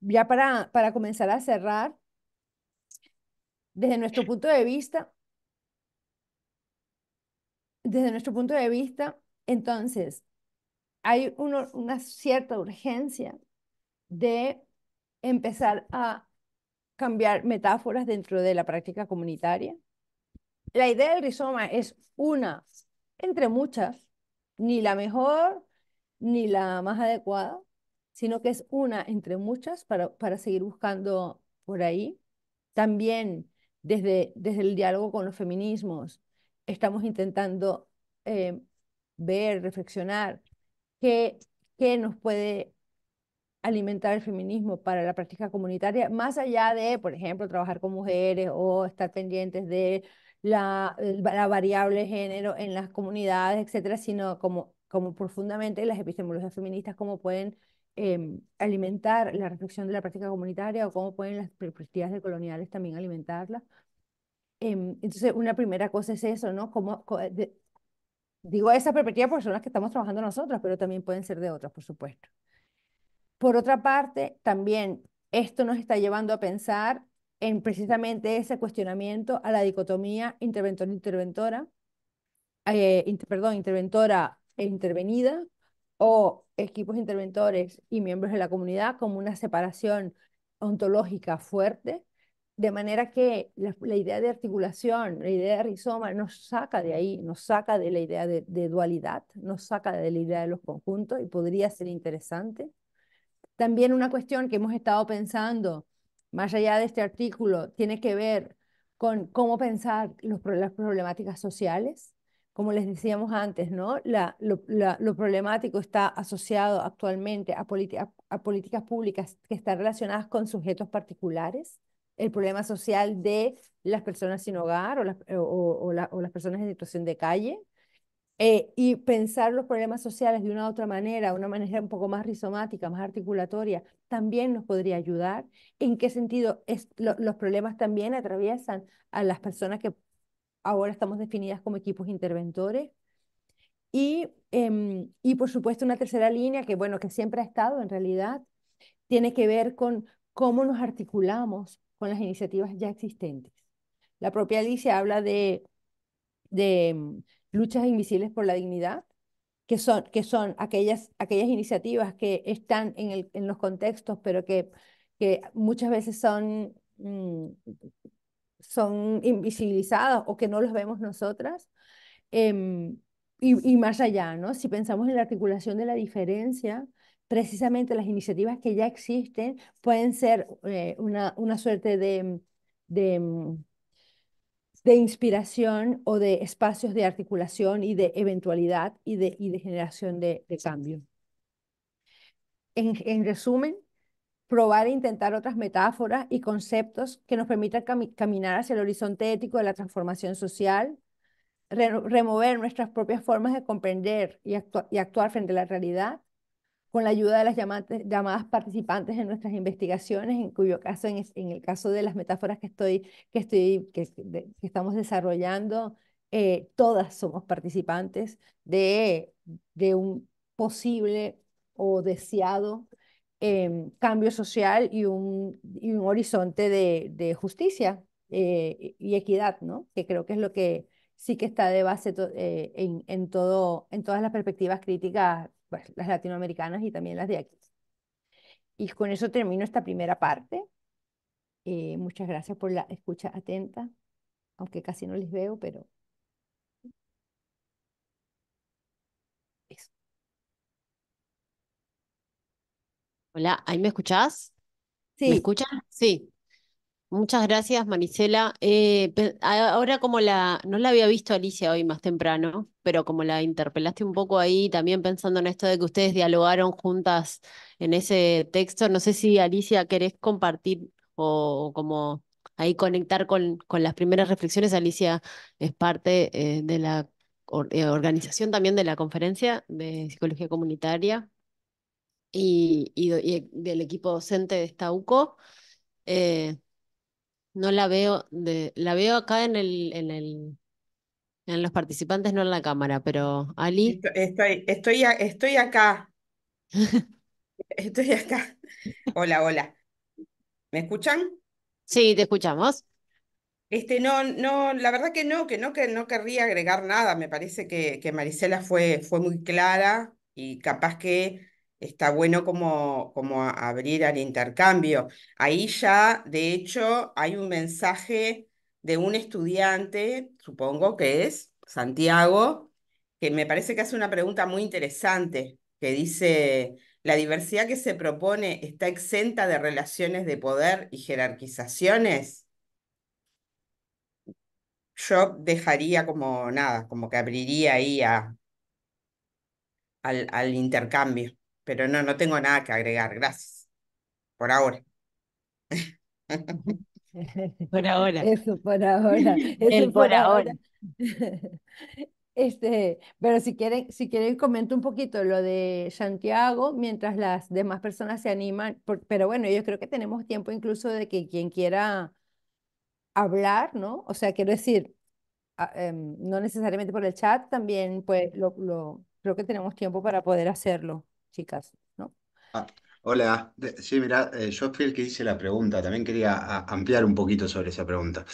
ya para, para comenzar a cerrar, desde nuestro punto de vista, desde nuestro punto de vista, entonces, hay una cierta urgencia de empezar a cambiar metáforas dentro de la práctica comunitaria. La idea del rizoma es una entre muchas, ni la mejor ni la más adecuada, sino que es una entre muchas para, para seguir buscando por ahí. También desde, desde el diálogo con los feminismos estamos intentando eh, ver, reflexionar qué, qué nos puede alimentar el feminismo para la práctica comunitaria, más allá de, por ejemplo, trabajar con mujeres o estar pendientes de la, la variable género en las comunidades, etcétera, sino como, como profundamente las epistemologías feministas, cómo pueden em, alimentar la reflexión de la práctica comunitaria o cómo pueden las perspectivas decoloniales también alimentarla. Em, entonces, una primera cosa es eso, ¿no? Como, digo esa perspectiva porque son las que estamos trabajando nosotros, pero también pueden ser de otras, por supuesto. Por otra parte, también esto nos está llevando a pensar en precisamente ese cuestionamiento a la dicotomía interventor-interventora, eh, perdón, interventora e intervenida, o equipos interventores y miembros de la comunidad como una separación ontológica fuerte, de manera que la, idea de articulación, la idea de rizoma nos saca de ahí, nos saca de la idea de, de dualidad, nos saca de la idea de los conjuntos y podría ser interesante también una cuestión que hemos estado pensando, más allá de este artículo, tiene que ver con cómo pensar los, las problemáticas sociales. Como les decíamos antes, ¿no? La, lo, problemático está asociado actualmente a, a políticas públicas que están relacionadas con sujetos particulares el problema social de las personas sin hogar o o las personas en situación de calle, eh, y pensar los problemas sociales de una u otra manera, una manera un poco más rizomática, más articulatoria, también nos podría ayudar. ¿En qué sentido los problemas también atraviesan a las personas que ahora estamos definidas como equipos interventores? Em, y, por supuesto una tercera línea que, bueno, que siempre ha estado en realidad, tiene que ver con cómo nos articulamos con las iniciativas ya existentes. La propia Alicia habla de, de em, luchas invisibles por la dignidad, que son, que son aquellas, aquellas iniciativas que están en, el, en los contextos, pero que, que muchas veces son, mm, son invisibilizadas o que no los vemos nosotras. Em, y, y, más allá, ¿no? Si pensamos en la articulación de la diferencia, precisamente las iniciativas que ya existen pueden ser eh, una, una suerte de, de de inspiración o de espacios de articulación y de eventualidad y de, generación de, cambio. En, resumen, probar e intentar otras metáforas y conceptos que nos permitan caminar hacia el horizonte ético de la transformación social, remover nuestras propias formas de comprender y actuar frente a la realidad con la ayuda de las llamadas, llamadas participantes en nuestras investigaciones, en cuyo caso, en, el caso de las metáforas que, estoy, que, estoy, que, estamos desarrollando, eh, todas somos participantes de, un posible o deseado em, cambio social y un, horizonte de, justicia eh, y equidad, ¿no? que creo que es lo que sí que está de base eh, en, todo, en todas las perspectivas críticas pues, las latinoamericanas y también las de aquí. Y con eso termino esta primera parte. Eh, muchas gracias por la escucha atenta, aunque casi no les veo, pero... Eso. Hola, ¿ahí me escuchás? Sí. ¿Me escuchas? Sí. Muchas gracias, Marisela. Eh, ahora como la, no la había visto Alicia hoy más temprano, pero como la interpelaste un poco ahí, también pensando en esto de que ustedes dialogaron juntas en ese texto, no sé si Alicia querés compartir o, como ahí conectar con, con, las primeras reflexiones. Alicia es parte eh, de la eh, organización también de la conferencia de psicología comunitaria y, del equipo docente de esta UCO. No la veo, la veo acá en el, en el, en los participantes, no en la cámara, pero Ali. Estoy, estoy, estoy acá. estoy acá. Hola, hola. ¿Me escuchan? Sí, te escuchamos. Este, no, no, la verdad que no, que no, que no querría agregar nada. Me parece que, que Marisela fue, fue muy clara y capaz que está bueno como, como abrir al intercambio. Ahí ya, de hecho, hay un mensaje de un estudiante, supongo que es Santiago, que me parece que hace una pregunta muy interesante, que dice, ¿la diversidad que se propone está exenta de relaciones de poder y jerarquizaciones? Yo dejaría como nada, como que abriría ahí al, al intercambio. Pero no, no tengo nada que agregar, gracias. Por ahora. por ahora. Eso por ahora. Eso El por, ahora. Este, pero si quieren, si quieren comento un poquito lo de Santiago mientras las demás personas se animan, pero bueno, yo creo que tenemos tiempo incluso de que quien quiera hablar, ¿no? O sea, quiero decir, em, no necesariamente por el chat, también pues lo, creo que tenemos tiempo para poder hacerlo. ¿no? Ah, hola, sí, mira, eh, yo fui el que hice la pregunta, también quería ampliar un poquito sobre esa pregunta.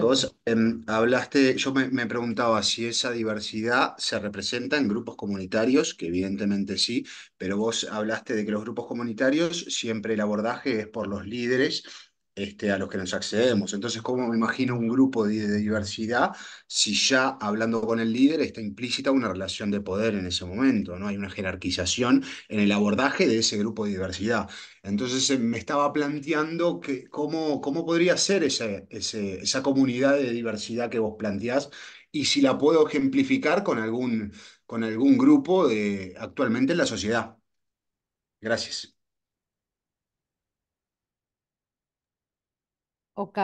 vos em, hablaste, yo me preguntaba si esa diversidad se representa en grupos comunitarios, que evidentemente sí, pero vos hablaste de que los grupos comunitarios siempre el abordaje es por los líderes este, a los que nos accedemos. Entonces, ¿cómo me imagino un grupo de, diversidad si ya hablando con el líder está implícita una relación de poder en ese momento? ¿no? Hay una jerarquización en el abordaje de ese grupo de diversidad. Entonces, eh, me estaba planteando que, cómo, cómo podría ser esa comunidad de diversidad que vos planteás y si la puedo ejemplificar con algún, con algún grupo de, actualmente en la sociedad. Gracias. Ok.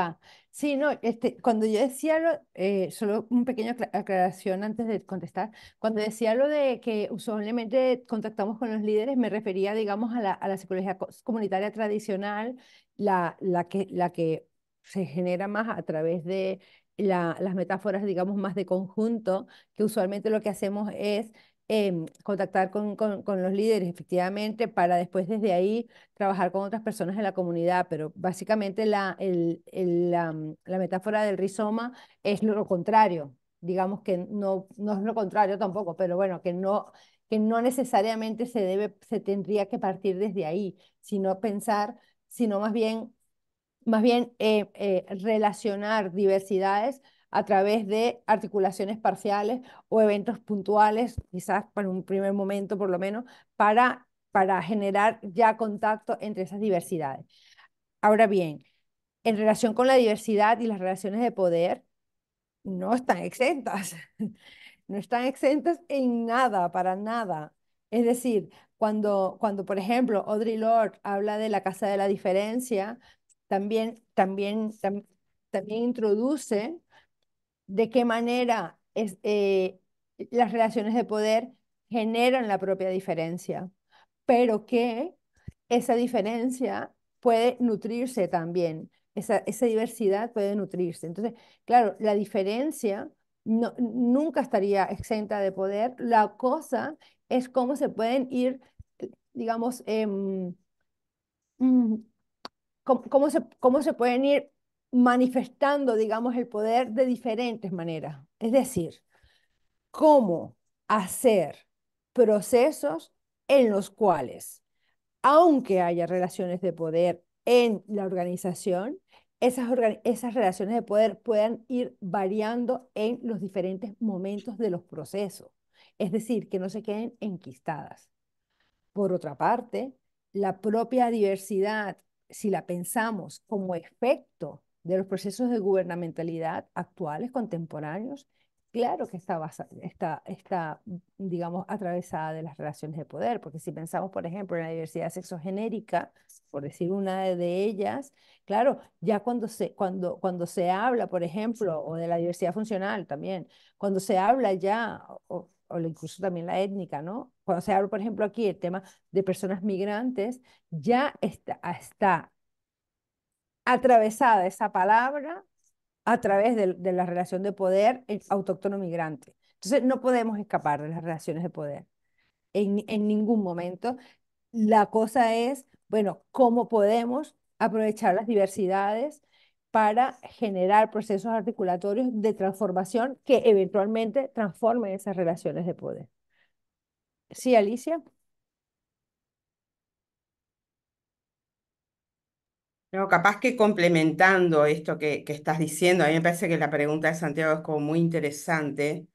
Sí, no, este, cuando yo decía lo, eh, solo una pequeña aclaración antes de contestar, cuando decía lo de que usualmente contactamos con los líderes, me refería, digamos, a la, a psicología comunitaria tradicional, la, que, la que se genera más a través de las metáforas, digamos, más de conjunto, que usualmente lo que hacemos es Em, contactar con, los líderes, efectivamente, para después desde ahí trabajar con otras personas en la comunidad. Pero básicamente mm, la, metáfora del rizoma es lo contrario. Digamos que no, no es lo contrario tampoco, pero bueno, que no, que no necesariamente se, debe, se tendría que partir desde ahí, sino pensar, sino más bien, más bien eh, eh, relacionar diversidades a través de articulaciones parciales o eventos puntuales, quizás para un primer momento por lo menos, para, para generar ya contacto entre esas diversidades. Ahora bien, en relación con la diversidad y las relaciones de poder, no están exentas, no están exentas en nada, para nada. Es decir, cuando, cuando por ejemplo, Audre Lorde habla de la casa de la diferencia, también, también, también introduce de qué manera eh, las relaciones de poder generan la propia diferencia, pero que esa diferencia puede nutrirse también, esa, diversidad puede nutrirse. Entonces, claro, la diferencia no, nunca estaría exenta de poder. La cosa es cómo se pueden ir, digamos, em, mm, cómo, cómo, se, cómo se pueden ir manifestando, digamos, el poder de diferentes maneras. Es decir, cómo hacer procesos en los cuales, aunque haya relaciones de poder en la organización, esas, esas relaciones de poder puedan ir variando en los diferentes momentos de los procesos. Es decir, que no se queden enquistadas. Por otra parte, la propia diversidad, si la pensamos como efecto de los procesos de gubernamentalidad actuales, contemporáneos, claro que está, está, digamos, atravesada de las relaciones de poder, porque si pensamos, por ejemplo, en la diversidad sexogenérica, por decir una de ellas, claro, ya cuando se, cuando, cuando se habla, por ejemplo, o de la diversidad funcional también, cuando se habla ya, o, incluso también la étnica, ¿no? Cuando se habla, por ejemplo, aquí el tema de personas migrantes, ya está, está atravesada esa palabra a través de, la relación de poder el autóctono migrante. Entonces, no podemos escapar de las relaciones de poder en, en ningún momento. La cosa es, bueno, cómo podemos aprovechar las diversidades para generar procesos articulatorios de transformación que eventualmente transformen esas relaciones de poder. Sí, Alicia. capaz que complementando esto que, estás diciendo, a mí me parece que la pregunta de Santiago es como muy interesante.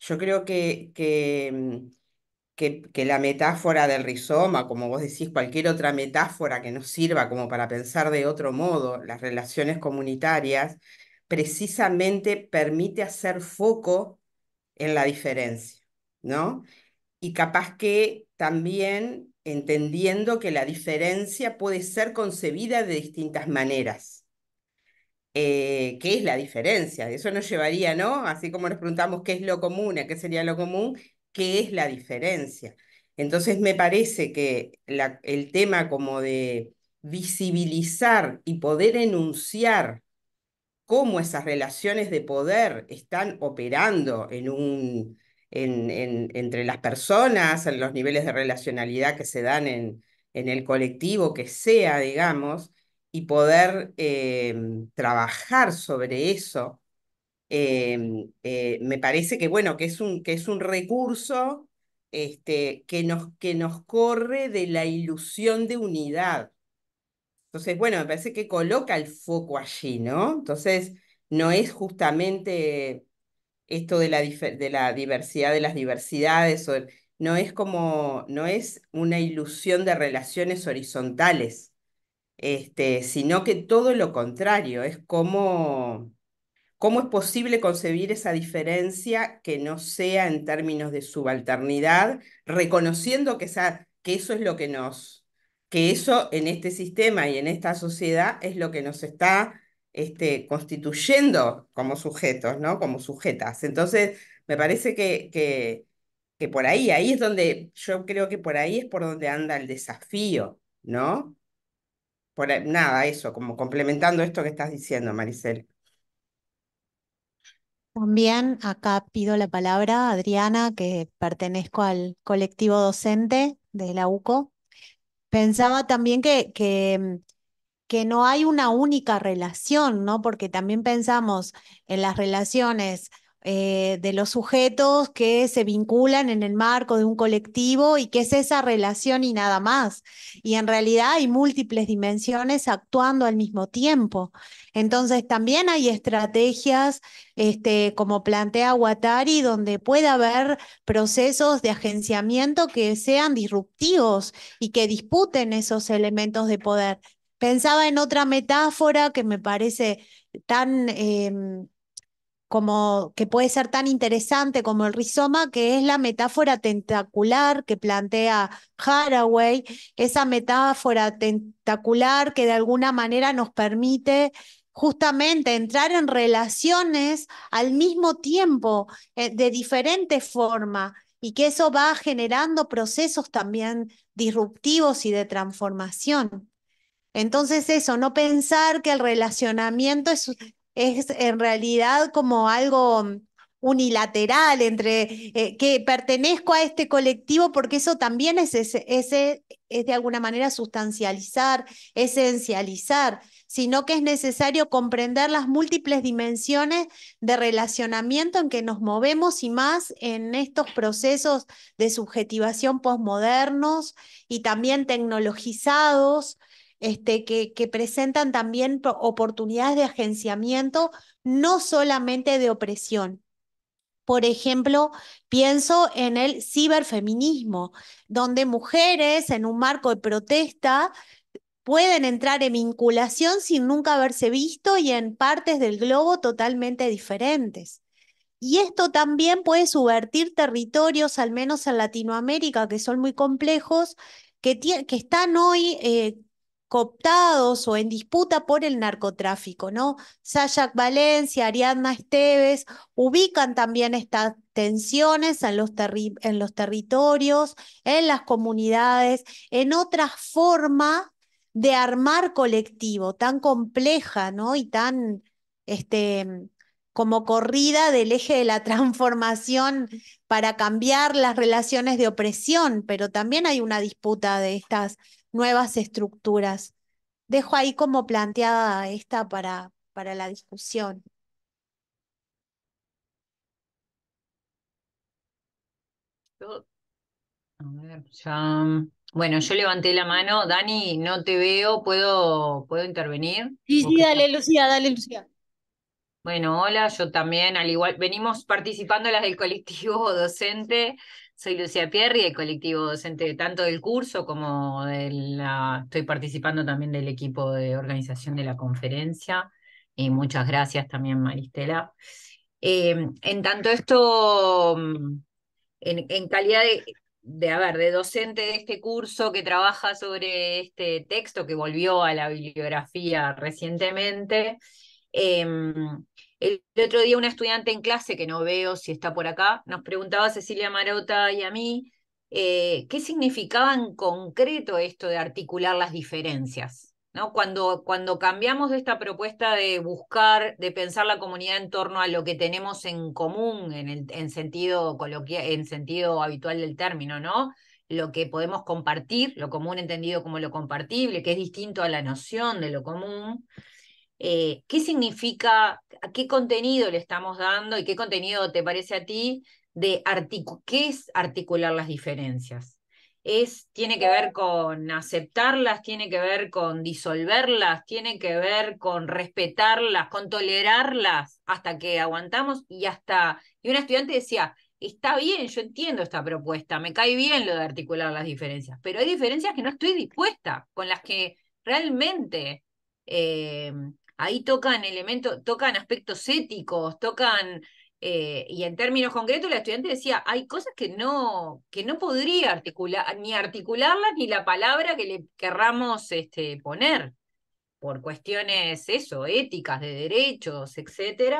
Yo creo que, que, mm, que, que la metáfora del rizoma, como vos decís, cualquier otra metáfora que nos sirva como para pensar de otro modo las relaciones comunitarias, precisamente permite hacer foco en la diferencia, ¿no? Y capaz que también entendiendo que la diferencia puede ser concebida de distintas maneras. Eh, ¿Qué es la diferencia? Eso nos llevaría, ¿no? Así como nos preguntamos qué es lo común, a qué sería lo común, ¿qué es la diferencia? Entonces me parece que el tema como de visibilizar y poder enunciar cómo esas relaciones de poder están operando en un entre las personas, en los niveles de relacionalidad que se dan en, en el colectivo que sea, digamos, y poder eh, trabajar sobre eso, eh, eh, me parece que, bueno, que es un, que es un recurso este, que, nos, que nos corre de la ilusión de unidad. Entonces, bueno, me parece que coloca el foco allí, ¿no? Entonces, no es justamente esto de la, de la diversidad de las diversidades, no es como, no es una ilusión de relaciones horizontales, este, sino que todo lo contrario, es como, cómo es posible concebir esa diferencia que no sea en términos de subalternidad, reconociendo que, que eso es lo que nos, que eso en este sistema y en esta sociedad es lo que nos está este, constituyendo como sujetos, ¿no? Como sujetas. Entonces, me parece que, que, que por ahí, ahí es donde, yo creo que por ahí es por donde anda el desafío, ¿no? Por nada, eso, como complementando esto que estás diciendo, Maricel. También acá pido la palabra Adriana, que pertenezco al colectivo docente de la UCO. Pensaba también que, que que no hay una única relación, ¿no? Porque también pensamos en las relaciones eh, de los sujetos que se vinculan en el marco de un colectivo y que es esa relación y nada más. Y en realidad hay múltiples dimensiones actuando al mismo tiempo. Entonces también hay estrategias, este, como plantea Watari, donde puede haber procesos de agenciamiento que sean disruptivos y que disputen esos elementos de poder. Pensaba en otra metáfora que me parece tan em, como que puede ser tan interesante como el rizoma, que es la metáfora tentacular que plantea Haraway, esa metáfora tentacular que de alguna manera nos permite justamente entrar en relaciones al mismo tiempo, eh, de diferente forma, y que eso va generando procesos también disruptivos y de transformación. Entonces eso, no pensar que el relacionamiento es, en realidad como algo mm, unilateral entre eh, que pertenezco a este colectivo porque eso también es es de alguna manera sustancializar, esencializar, sino que es necesario comprender las múltiples dimensiones de relacionamiento en que nos movemos y más en estos procesos de subjetivación posmodernos y también tecnologizados este, que, que presentan también oportunidades de agenciamiento, no solamente de opresión, por ejemplo, pienso en el ciberfeminismo, donde mujeres en un marco de protesta pueden entrar en vinculación sin nunca haberse visto y en partes del globo totalmente diferentes. Y esto también puede subvertir territorios, al menos en Latinoamérica, que son muy complejos, que, que están hoy eh, cooptados o en disputa por el narcotráfico, ¿no? Sayak Valencia, Ariadna Esteves, ubican también estas tensiones en los, en los territorios, en las comunidades, en otra forma de armar colectivo tan compleja, ¿no? Y tan, este, como corrida del eje de la transformación para cambiar las relaciones de opresión, pero también hay una disputa de estas nuevas estructuras. Dejo ahí como planteada esta para, para la discusión. Mm, bueno, yo levanté la mano. Dani, no te veo, ¿puedo, puedo intervenir? Sí, sí, dale, Lucía, dale, Lucía. Bueno, hola, yo también, al igual, venimos participando las del colectivo docente soy Lucía Pierri, del colectivo docente tanto del curso como de la, estoy participando también del equipo de organización de la conferencia. Y muchas gracias también, Maristela. Em, en tanto esto, mm, en, calidad de, de, de docente de este curso que trabaja sobre este texto que volvió a la bibliografía recientemente, em, el, otro día una estudiante en clase, que no veo si está por acá, nos preguntaba a Cecilia Marota y a mí, eh, ¿qué significaba en concreto esto de articular las diferencias? ¿no? Cuando, cuando cambiamos de esta propuesta de buscar, de pensar la comunidad en torno a lo que tenemos en común, en, el, sentido, en sentido habitual del término, ¿no? lo que podemos compartir, lo común entendido como lo compartible, que es distinto a la noción de lo común, eh, qué significa, qué contenido le estamos dando y qué contenido te parece a ti de qué es articular las diferencias. Es, tiene que ver con aceptarlas, tiene que ver con disolverlas, tiene que ver con respetarlas, con tolerarlas hasta que aguantamos y hasta... Y un estudiante decía, está bien, yo entiendo esta propuesta, me cae bien lo de articular las diferencias, pero hay diferencias que no estoy dispuesta, con las que realmente eh, ahí tocan elementos, tocan aspectos éticos, tocan, eh, y en términos concretos la estudiante decía, hay cosas que no, que no podría articular, ni articularlas, ni la palabra que le querramos este, poner, por cuestiones, eso, éticas, de derechos, etc.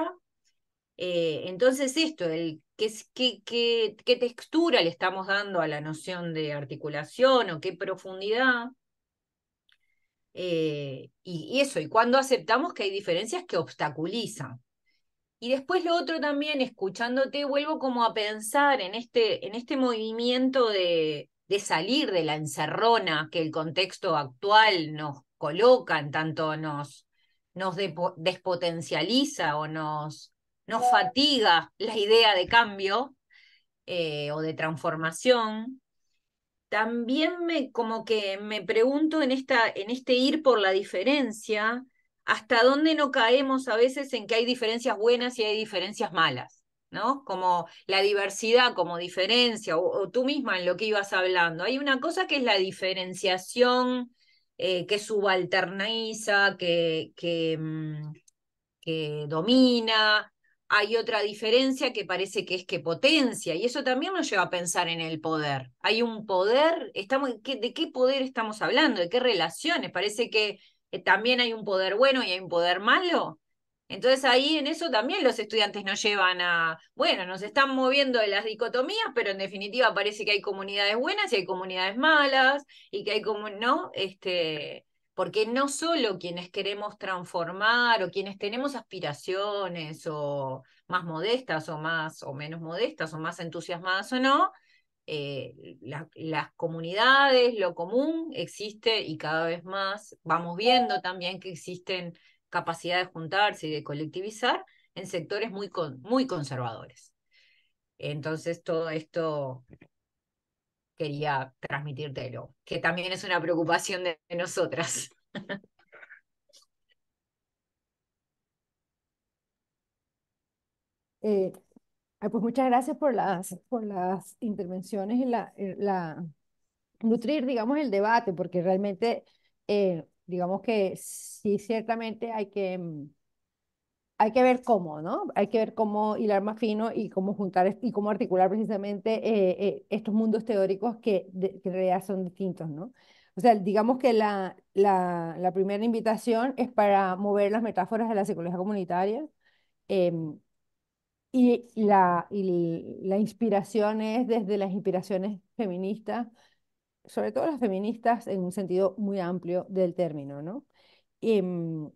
Eh, entonces esto, el, ¿qué, qué, qué textura le estamos dando a la noción de articulación o qué profundidad? Eh, y, eso, y cuando aceptamos que hay diferencias que obstaculizan. Y después lo otro también, escuchándote, vuelvo como a pensar en este, en este movimiento de, de salir de la encerrona que el contexto actual nos coloca, en tanto nos, nos despotencializa o nos, nos fatiga la idea de cambio eh, o de transformación también me como que me pregunto en esta en este ir por la diferencia hasta dónde no caemos a veces en que hay diferencias buenas y hay diferencias malas no como la diversidad como diferencia o, tú misma en lo que ibas hablando hay una cosa que es la diferenciación eh, que subalterniza que que, mm, que domina hay otra diferencia que parece que es que potencia, y eso también nos lleva a pensar en el poder. Hay un poder, estamos, ¿de qué poder estamos hablando? ¿De qué relaciones? Parece que eh, también hay un poder bueno y hay un poder malo. Entonces ahí en eso también los estudiantes nos llevan a, bueno, nos están moviendo de las dicotomías, pero en definitiva parece que hay comunidades buenas y hay comunidades malas, y que hay como, ¿no? Este, porque no solo quienes queremos transformar o quienes tenemos aspiraciones o más modestas o más o menos modestas o más entusiasmadas o no, eh, las comunidades, lo común existe y cada vez más vamos viendo también que existen capacidades de juntarse y de colectivizar en sectores muy, muy conservadores. Entonces todo esto quería transmitírtelo, que también es una preocupación de nosotras. Eh, pues muchas gracias por las, por las intervenciones y la, eh, la nutrir, digamos, el debate, porque realmente, eh, digamos que sí, ciertamente hay que mm, hay que ver cómo, ¿no? Hay que ver cómo hilar más fino y cómo juntar y cómo articular precisamente eh, eh, estos mundos teóricos que, que, en realidad son distintos, ¿no? O sea, digamos que la, la, la, primera invitación es para mover las metáforas de la psicología comunitaria em, y, la, y la inspiración es desde las inspiraciones feministas, sobre todo las feministas en un sentido muy amplio del término, ¿no? Em,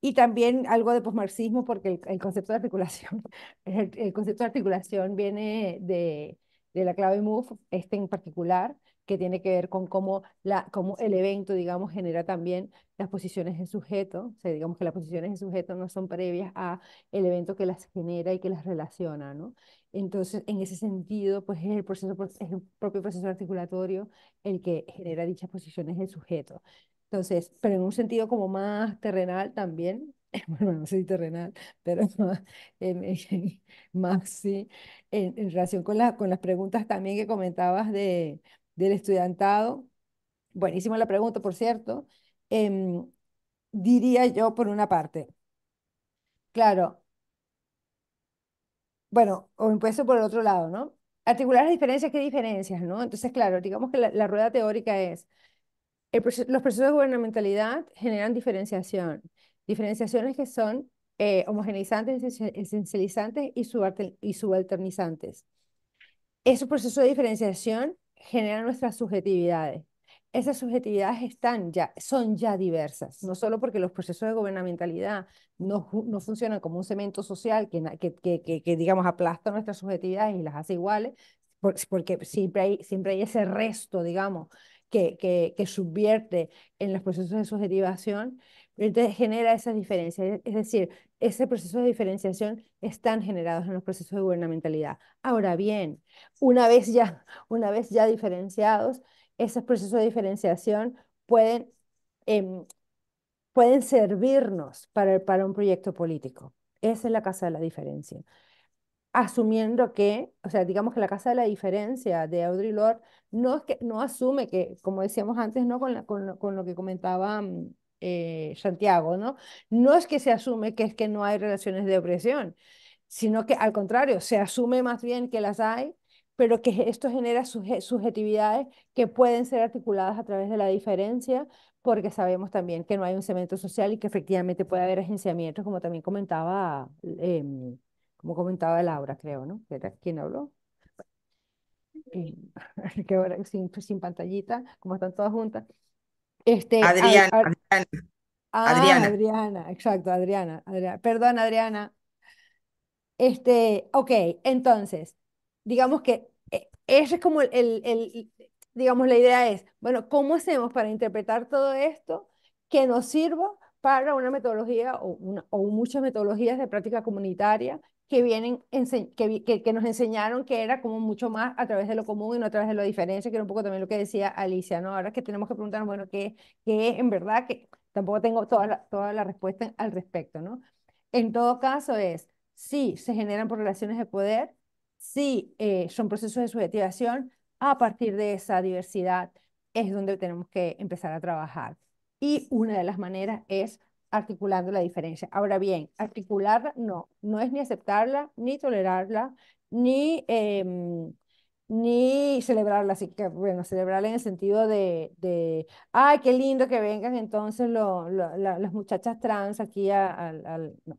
y también algo de posmarxismo, porque el, concepto de articulación, el, concepto de articulación viene de, de la clave MOVE, este en particular, que tiene que ver con cómo, la, cómo el evento, digamos, genera también las posiciones de sujeto, o sea, digamos que las posiciones de sujeto no son previas a el evento que las genera y que las relaciona, ¿no? Entonces, en ese sentido, pues el proceso, es el propio proceso articulatorio el que genera dichas posiciones del sujeto. Entonces, pero en un sentido como más terrenal también, bueno, no soy terrenal, pero más, más sí, en, relación con, las con las preguntas también que comentabas de, del estudiantado, buenísima la pregunta, por cierto, em, diría yo por una parte, claro, bueno, o impuesto por el otro lado, ¿no? Articular las diferencias, ¿qué diferencias, no? Entonces, claro, digamos que la rueda teórica es los procesos de gubernamentalidad generan diferenciación, diferenciaciones que son eh, homogeneizantes, esencializantes y, y subalternizantes. Esos proceso de diferenciación generan nuestras subjetividades. Esas subjetividades están ya, son ya diversas, no solo porque los procesos de gubernamentalidad no, funcionan como un cemento social que, digamos, aplasta nuestras subjetividades y las hace iguales, porque siempre siempre hay ese resto, digamos, que, que, subvierte en los procesos de subjetivación, entonces genera esas diferencias. Es decir, ese proceso de diferenciación están generados en los procesos de gubernamentalidad. Ahora bien, una vez ya, una vez ya diferenciados, esos procesos de diferenciación pueden, em, pueden servirnos para, para un proyecto político. Esa es la casa de la diferencia asumiendo que, o sea, digamos que la casa de la diferencia de Audre Lorde no, es que, no asume que, como decíamos antes, ¿no? con, con, lo, que comentaba mm, eh, Santiago, ¿no? No es que se asume que que no hay relaciones de opresión, sino que al contrario, se asume más bien que las hay, pero que esto genera subjetividades que pueden ser articuladas a través de la diferencia, porque sabemos también que no hay un cemento social y que efectivamente puede haber agenciamientos, como también comentaba eh, como comentaba Laura, creo, ¿no? ¿Quién habló. Pues, sin, pantallita, como están todas juntas. Este, Adriana, ah, Adriana. Adriana. exacto, Adriana, Adriana. Perdón, Adriana. Este, ok, entonces, digamos que eh, esa es como el, digamos, la idea es, bueno, ¿cómo hacemos para interpretar todo esto que nos sirva para una metodología o, una, o muchas metodologías de práctica comunitaria que, vienen que, nos enseñaron que era como mucho más a través de lo común y no a través de lo diferente que era un poco también lo que decía Alicia, ¿no? Ahora que tenemos que preguntarnos, bueno, ¿qué, qué es en verdad? Que tampoco tengo toda la, toda la respuesta al respecto, ¿no? En todo caso es, sí, se generan por relaciones de poder, sí, eh, son procesos de subjetivación, a partir de esa diversidad es donde tenemos que empezar a trabajar. Y una de las maneras es articulando la diferencia. Ahora bien, articularla no, no es ni aceptarla, ni tolerarla, ni, em, ni celebrarla, así que bueno, celebrarla en el sentido de, ay, qué lindo que vengan entonces las muchachas trans aquí al... no.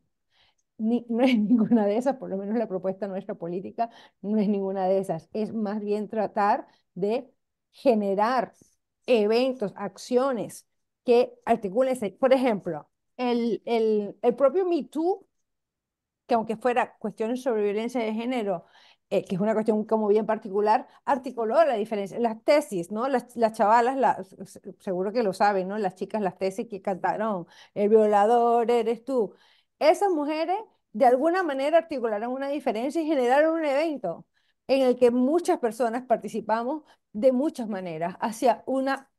no es ninguna de esas, por lo menos la propuesta nuestra política no es ninguna de esas, es más bien tratar de generar eventos, acciones que articulen, por ejemplo, el, propio Me Too, que aunque fuera cuestiones sobre violencia de género, eh, que es una cuestión como bien particular, articuló la diferencia. Las tesis, ¿no? Las, las chavalas, las, seguro que lo saben, ¿no? Las chicas, las tesis que cantaron, el violador eres tú. Esas mujeres de alguna manera articularon una diferencia y generaron un evento en el que muchas personas participamos de muchas maneras hacia una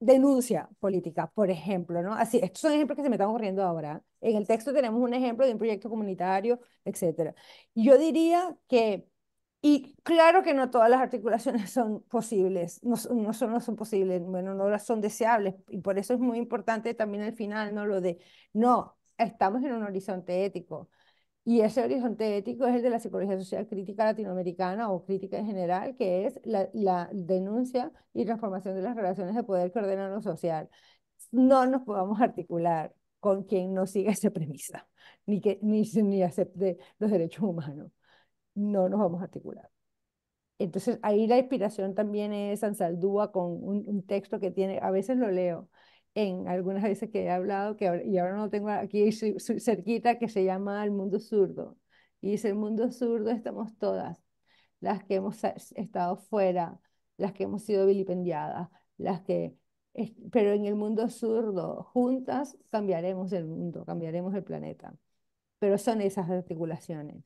denuncia política, por ejemplo, ¿no? Así, estos son ejemplos que se me están ocurriendo ahora. En el texto tenemos un ejemplo de un proyecto comunitario, etcétera. Yo diría que, y claro que no todas las articulaciones son posibles, no, solo son, son posibles, bueno, no las son deseables, y por eso es muy importante también al final, ¿no? Lo de, no, estamos en un horizonte ético, y ese horizonte ético es el de la psicología social crítica latinoamericana o crítica en general, que es la, denuncia y transformación de las relaciones de poder que ordenan lo social. No nos podamos articular con quien no siga esa premisa, ni, que, ni, ni acepte los derechos humanos. No nos vamos a articular. Entonces ahí la inspiración también es Ansaldúa con un, texto que tiene, a veces lo leo, en algunas veces que he hablado, que y ahora no lo tengo aquí cerquita, que se llama El Mundo Zurdo. Y dice, el mundo zurdo estamos todas, las que hemos estado fuera, las que hemos sido vilipendiadas, las que... Pero en el mundo zurdo, juntas cambiaremos el mundo, cambiaremos el planeta. Pero son esas articulaciones.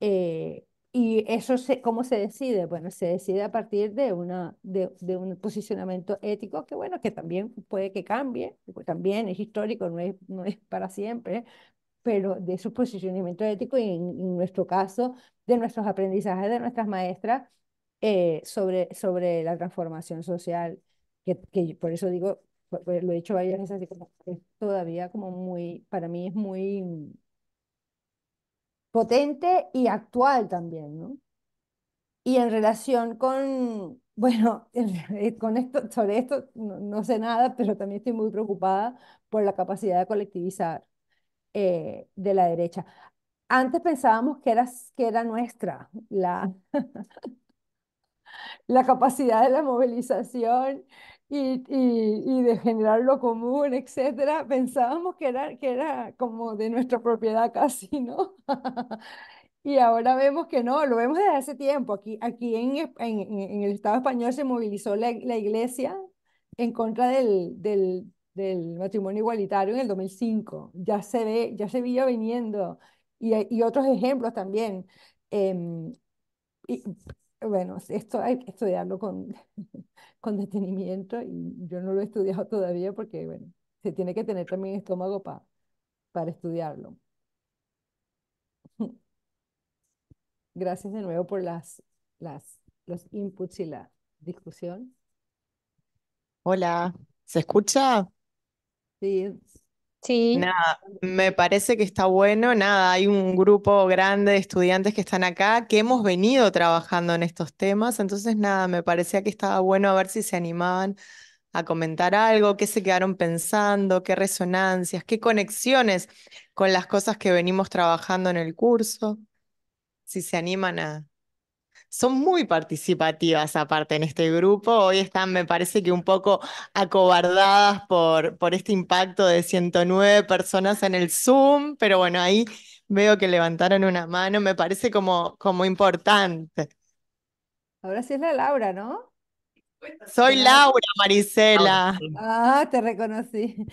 Eh, y eso, se, ¿cómo se decide? Bueno, se decide a partir de, una, de, de, un posicionamiento ético que, bueno, que también puede que cambie, pues también es histórico, no es, no es para siempre, pero de su posicionamiento ético y en, nuestro caso, de nuestros aprendizajes, de nuestras maestras eh, sobre, sobre la transformación social, que, que por eso digo, lo he dicho varias veces, así como, todavía como muy, para mí es muy potente y actual también, ¿no? Y en relación con, bueno, con esto, sobre esto no, no, sé nada, pero también estoy muy preocupada por la capacidad de colectivizar eh, de la derecha. Antes pensábamos que era, que era nuestra la, la capacidad de la movilización y, y, de generar lo común, etcétera, pensábamos que era, que era como de nuestra propiedad casi, ¿no? y ahora vemos que no, lo vemos desde hace tiempo. Aquí, aquí en, en, el Estado español se movilizó la, iglesia en contra del, del, del, matrimonio igualitario en el 2005. Ya se ve, ya se veía viniendo. Y, y otros ejemplos también. Em, y, bueno, esto hay que estudiarlo con, con detenimiento y yo no lo he estudiado todavía porque, bueno, se tiene que tener también estómago para para estudiarlo. Gracias de nuevo por las, las, los inputs y la discusión. Hola, ¿se escucha? Sí, Sí. Nada, me parece que está bueno. Nada, hay un grupo grande de estudiantes que están acá que hemos venido trabajando en estos temas. Entonces, nada, me parecía que estaba bueno a ver si se animaban a comentar algo, qué se quedaron pensando, qué resonancias, qué conexiones con las cosas que venimos trabajando en el curso. Si se animan a, son muy participativas aparte en este grupo. Hoy están, me parece que un poco acobardadas por, por este impacto de 109 personas en el Zoom, pero bueno, ahí veo que levantaron una mano, me parece como, como importante. Ahora sí es la Laura, ¿no? Soy Laura, Marisela. Ah, te reconocí.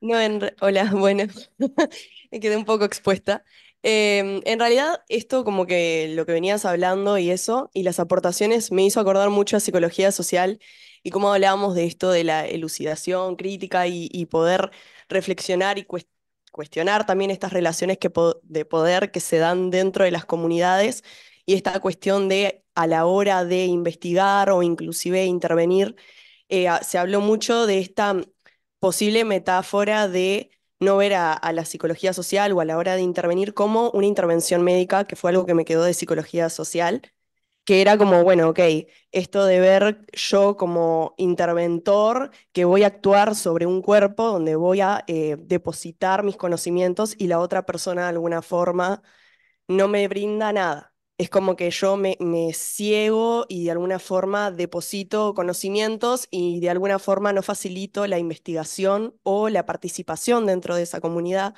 No, en hola, bueno, me quedé un poco expuesta. Em, en realidad, esto como que lo que venías hablando y eso, y las aportaciones, me hizo acordar mucho a psicología social y cómo hablábamos de esto de la elucidación crítica y, poder reflexionar y cuestionar también estas relaciones que de poder que se dan dentro de las comunidades y esta cuestión de a la hora de investigar o inclusive intervenir, eh, se habló mucho de esta posible metáfora de no ver a, la psicología social o a la hora de intervenir como una intervención médica, que fue algo que me quedó de psicología social, que era como, bueno, ok, esto de ver yo como interventor que voy a actuar sobre un cuerpo donde voy a eh, depositar mis conocimientos y la otra persona de alguna forma no me brinda nada es como que yo me, ciego y de alguna forma deposito conocimientos y de alguna forma no facilito la investigación o la participación dentro de esa comunidad.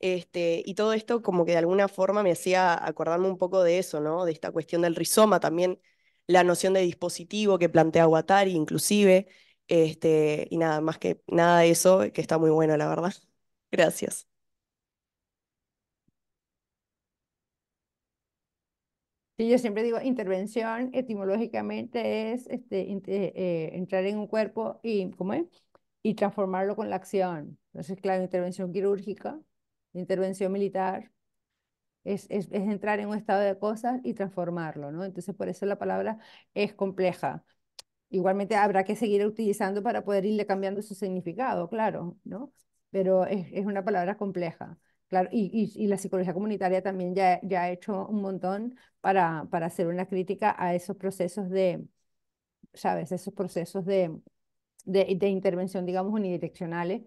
Este, y todo esto como que de alguna forma me hacía acordarme un poco de eso, ¿no? De esta cuestión del rizoma, también la noción de dispositivo que plantea Watari inclusive, este, y nada, más que nada de eso, que está muy bueno, la verdad. Gracias. yo siempre digo, intervención etimológicamente es este, eh, eh, entrar en un cuerpo y, ¿cómo y transformarlo con la acción. Entonces, claro, intervención quirúrgica, intervención militar, es, es, es, entrar en un estado de cosas y transformarlo, ¿no? Entonces, por eso la palabra es compleja. Igualmente habrá que seguir utilizando para poder irle cambiando su significado, claro, ¿no? Pero es, es una palabra compleja y, la psicología comunitaria también ya, ha hecho un montón para, para hacer una crítica a esos procesos de, ¿sabes? Esos procesos de, intervención, digamos, unidireccionales.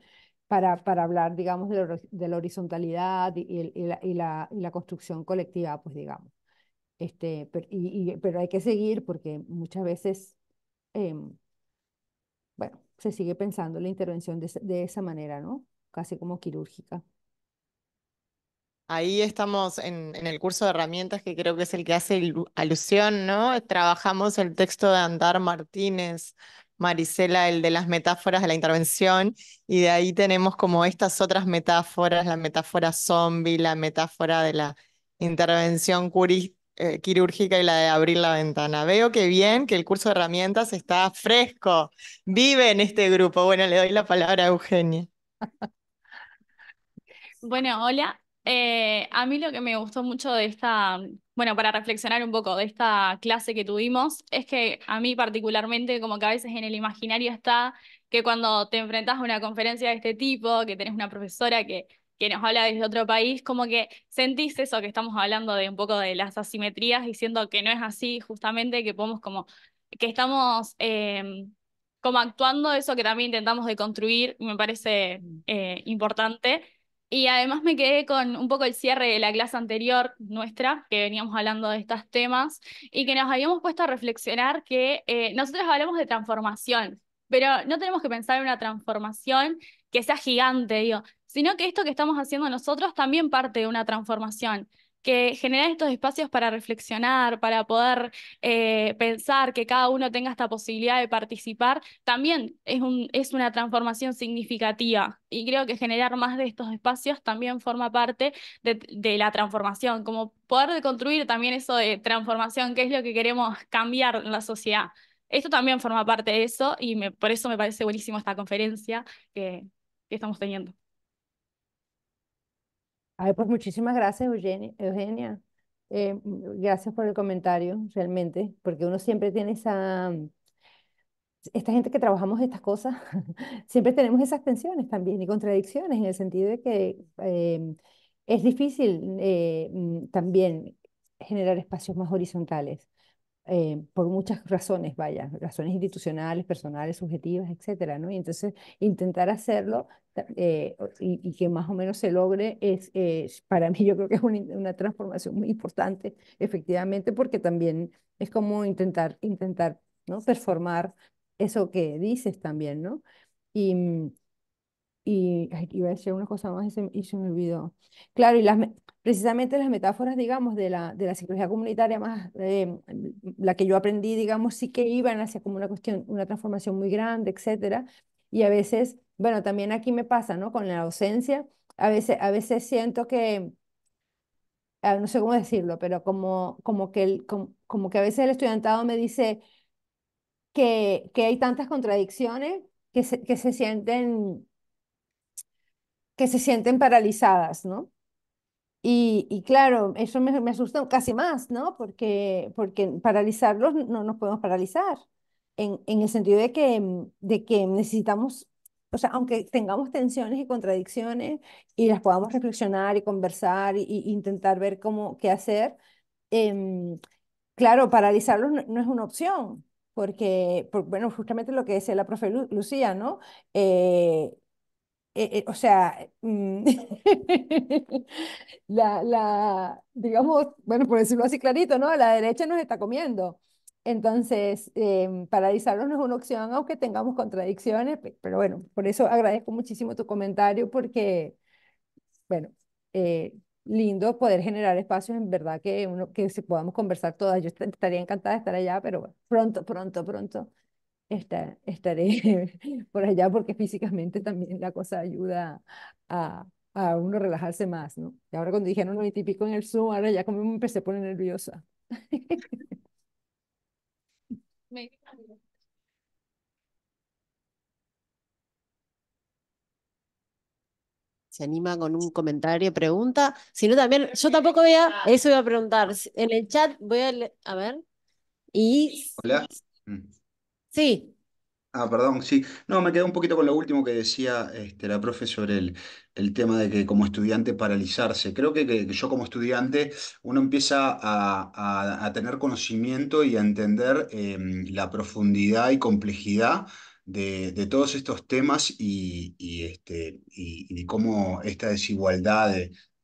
Para, para, hablar, digamos, de, la horizontalidad y, la, construcción colectiva, pues digamos. Este, pero, pero hay que seguir porque muchas veces, em, bueno, se sigue pensando la intervención de, de esa manera, ¿no? Casi como quirúrgica. Ahí estamos en, el curso de herramientas, que creo que es el que hace alusión, ¿no? Trabajamos el texto de Andar Martínez, Marisela, el de las metáforas de la intervención, y de ahí tenemos como estas otras metáforas, la metáfora zombie, la metáfora de la intervención eh, quirúrgica y la de abrir la ventana. Veo que bien, que el curso de herramientas está fresco, vive en este grupo. Bueno, le doy la palabra a Eugenia. Bueno, hola, eh, a mí lo que me gustó mucho de esta, bueno, para reflexionar un poco de esta clase que tuvimos, es que a mí particularmente como que a veces en el imaginario está que cuando te enfrentas a una conferencia de este tipo, que tenés una profesora que, nos habla desde otro país, como que sentís eso que estamos hablando de un poco de las asimetrías, diciendo que no es así justamente, que podemos como, que estamos... Em, como actuando eso que también intentamos de construir, me parece mm. eh, importante, y además me quedé con un poco el cierre de la clase anterior nuestra, que veníamos hablando de estos temas, y que nos habíamos puesto a reflexionar que eh, nosotros hablamos de transformación, pero no tenemos que pensar en una transformación que sea gigante, sino que esto que estamos haciendo nosotros también parte de una transformación que generar estos espacios para reflexionar, para poder eh, pensar, que cada uno tenga esta posibilidad de participar, también es, una transformación significativa. Y creo que generar más de estos espacios también forma parte de, la transformación, como poder construir también eso de transformación, que es lo que queremos cambiar en la sociedad. Esto también forma parte de eso y me, por eso me parece buenísimo esta conferencia que estamos teniendo. Ay, pues muchísimas gracias, Eugenia. Eh, mm, gracias por el comentario, realmente, porque uno siempre tiene esa, mm, esta gente que trabajamos estas cosas, siempre tenemos esas tensiones también y contradicciones en el sentido de que em, es difícil eh, mm, también generar espacios más horizontales. Eh, por muchas razones, vaya, razones institucionales, personales, subjetivas, etcétera, ¿no? Y entonces intentar hacerlo eh, y, que más o menos se logre, es, eh, para mí yo creo que es una, transformación muy importante, efectivamente, porque también es como intentar, intentar, ¿no? Performar eso que dices también, ¿no? Y, mm, y iba a decir una cosa más y se, y se me olvidó. Claro, y las, precisamente las metáforas, digamos, de la, de la psicología comunitaria, más eh, la que yo aprendí, digamos, sí que iban hacia como una cuestión, una transformación muy grande, etcétera. Y a veces, bueno, también aquí me pasa, ¿no? Con la ausencia, a veces, a veces siento que, ah, no sé cómo decirlo, pero como, como, que que a veces el estudiantado me dice que, que hay tantas contradicciones que que se sienten que se sienten paralizadas, ¿no? Y, claro, eso me, asusta casi más, ¿no? Porque, porque paralizarlos no nos podemos paralizar, en, en el sentido de que, mm, de que necesitamos, o sea, aunque tengamos tensiones y contradicciones y las podamos reflexionar y conversar e intentar ver cómo, qué hacer, em, claro, paralizarlos no, es una opción. Porque, bueno, justamente lo que decía la profe Lucía, ¿no? Eh, eh, eh, o sea, mm, la, digamos, bueno, por decirlo así clarito, ¿no? La derecha nos está comiendo. Entonces, eh, em, paralizarnos no es una opción, aunque tengamos contradicciones, pero bueno, por eso agradezco muchísimo tu comentario, porque, bueno, eh, lindo poder generar espacios en verdad que, uno, que podamos conversar todas. Yo estaría encantada de estar allá, pero bueno, pronto, pronto, pronto estaré por allá porque físicamente también la cosa ayuda a, uno relajarse más, ¿no? Y ahora cuando dijeron lo típico en el Zoom, ahora ya como me empecé a poner nerviosa. se anima con un comentario, pregunta, Si no también, yo tampoco vea eso voy a preguntar, en el chat voy a, ver, y... Hola. Mm. Sí, Ah, perdón, sí. No, me quedo un poquito con lo último que decía este, la profe sobre el, tema de que como estudiante paralizarse. Creo que, yo como estudiante uno empieza a, tener conocimiento y a entender em, la profundidad y complejidad de, todos estos temas y, y, este, y, cómo esta desigualdad,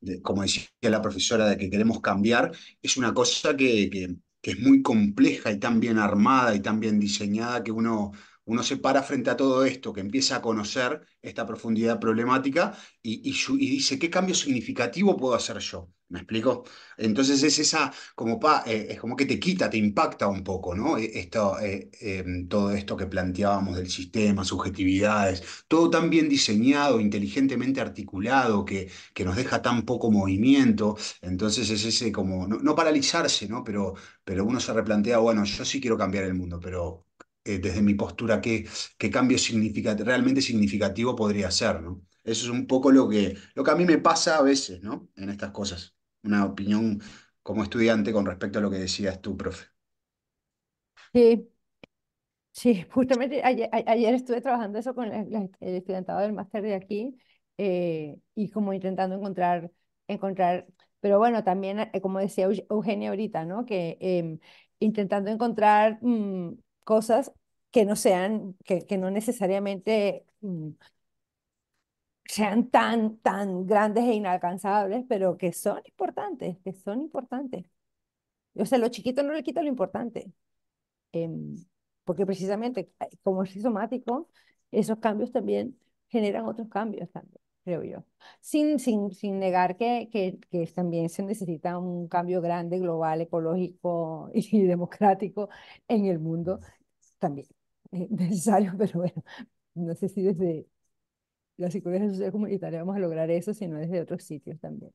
de, como decía la profesora, de que queremos cambiar, es una cosa que que es muy compleja y tan bien armada y tan bien diseñada que uno uno se para frente a todo esto, que empieza a conocer esta profundidad problemática y, dice, ¿qué cambio significativo puedo hacer yo? ¿Me explico? Entonces es esa, como eh, es como que te quita, te impacta un poco, ¿no? E, esto, eh, em, todo esto que planteábamos del sistema, subjetividades, todo tan bien diseñado, inteligentemente articulado, que, que nos deja tan poco movimiento. Entonces es ese como, no, no paralizarse, ¿no? Pero, pero uno se replantea, bueno, yo sí quiero cambiar el mundo, pero eh, desde mi postura, qué, qué cambio realmente significativo podría ser, ¿no? Eso es un poco lo que, lo que a mí me pasa a veces, ¿no? En estas cosas. Una opinión como estudiante con respecto a lo que decías tú, profe. Sí, sí, justamente ayer, estuve trabajando eso con el estudiantado del máster de aquí eh, y como intentando encontrar, encontrar, pero bueno, también, eh, como decía Eugenia ahorita, ¿no? Que em, intentando encontrar mm, cosas que no sean, que, no necesariamente mm, sean tan, tan grandes e inalcanzables, pero que son importantes, que son importantes. O sea, lo chiquito no le quita lo importante, em, porque precisamente como es somático, esos cambios también generan otros cambios también creo yo. Sin, sin, sin negar que, que, también se necesita un cambio grande, global, ecológico y democrático en el mundo, también es necesario, pero bueno, no sé si desde la psicología social comunitaria vamos a lograr eso, sino desde otros sitios también.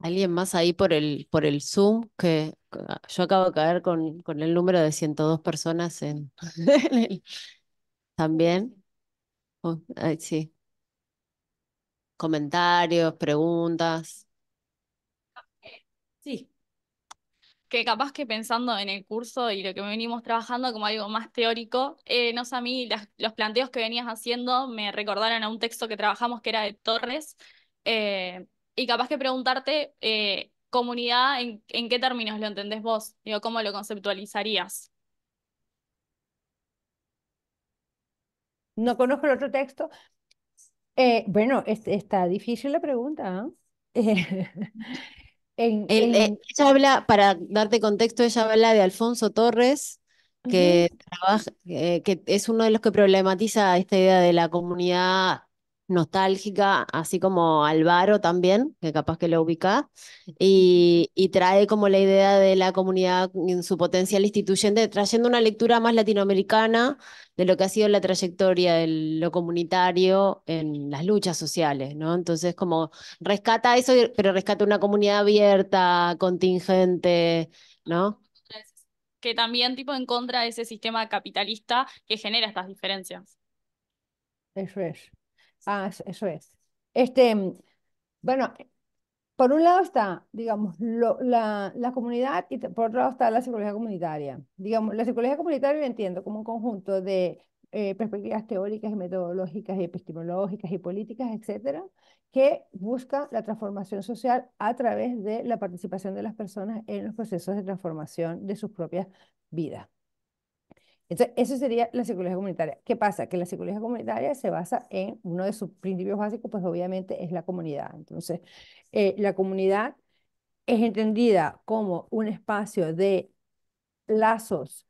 Alguien más ahí por el, por el Zoom, que ah, yo acabo de caer con, con el número de 102 personas en, también. Oh, sí. Comentarios, preguntas. Sí. Que capaz que pensando en el curso y lo que venimos trabajando como algo más teórico, eh, no sé, a mí los planteos que venías haciendo me recordaron a un texto que trabajamos que era de Torres. Eh, y capaz que preguntarte, eh, comunidad, en, qué términos lo entendés vos? Digo, ¿cómo lo conceptualizarías? No conozco el otro texto. Eh, bueno, está difícil la pregunta. ¿eh? Ella habla, para darte contexto, ella habla de Alfonso Torres, que, que es uno de los que problematiza esta idea de la comunidad nostálgica, así como Álvaro también, que capaz que lo ubica, y, trae como la idea de la comunidad en su potencial instituyente, trayendo una lectura más latinoamericana de lo que ha sido la trayectoria de lo comunitario en las luchas sociales, ¿no? Entonces, como rescata eso, pero rescata una comunidad abierta, contingente, ¿no? Que también tipo en contra de ese sistema capitalista que genera estas diferencias. Ah, eso es. Este, bueno, por un lado está, digamos, la, comunidad y por otro lado está la psicología comunitaria. Digamos, la psicología comunitaria lo entiendo como un conjunto de eh, perspectivas teóricas y metodológicas y epistemológicas y políticas, etcétera, que busca la transformación social a través de la participación de las personas en los procesos de transformación de sus propias vidas. Entonces, eso sería la psicología comunitaria. ¿Qué pasa? Que la psicología comunitaria se basa en uno de sus principios básicos, pues obviamente es la comunidad. Entonces, eh, la comunidad es entendida como un espacio de lazos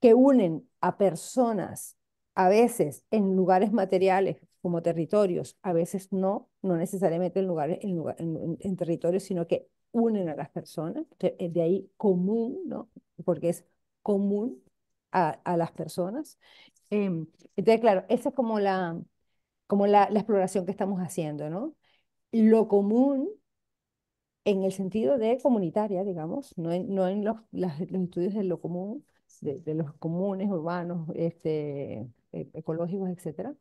que unen a personas, a veces en lugares materiales como territorios, a veces no, no necesariamente en lugares, en, territorios, sino que unen a las personas, de ahí común, ¿no? Porque es común a, las personas. Em, entonces, claro, esa es como la, como la, exploración que estamos haciendo, ¿no? Lo común en el sentido de comunitaria, digamos, no en, no en los, los estudios de lo común, de, los comunes, urbanos, este, e, ecológicos, etcétera,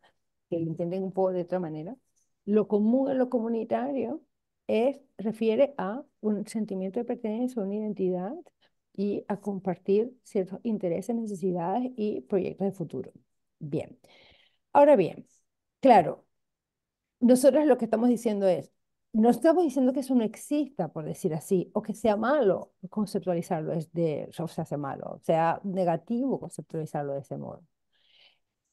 que lo entienden un poco de otra manera. Lo común en lo comunitario es, refiere a un sentimiento de pertenencia, una identidad y a compartir ciertos intereses, necesidades y proyectos de futuro. Bien. Ahora bien, claro, nosotros lo que estamos diciendo es, no estamos diciendo que eso no exista, por decir así, o que sea malo conceptualizarlo es de, o sea, sea malo, sea negativo conceptualizarlo de ese modo.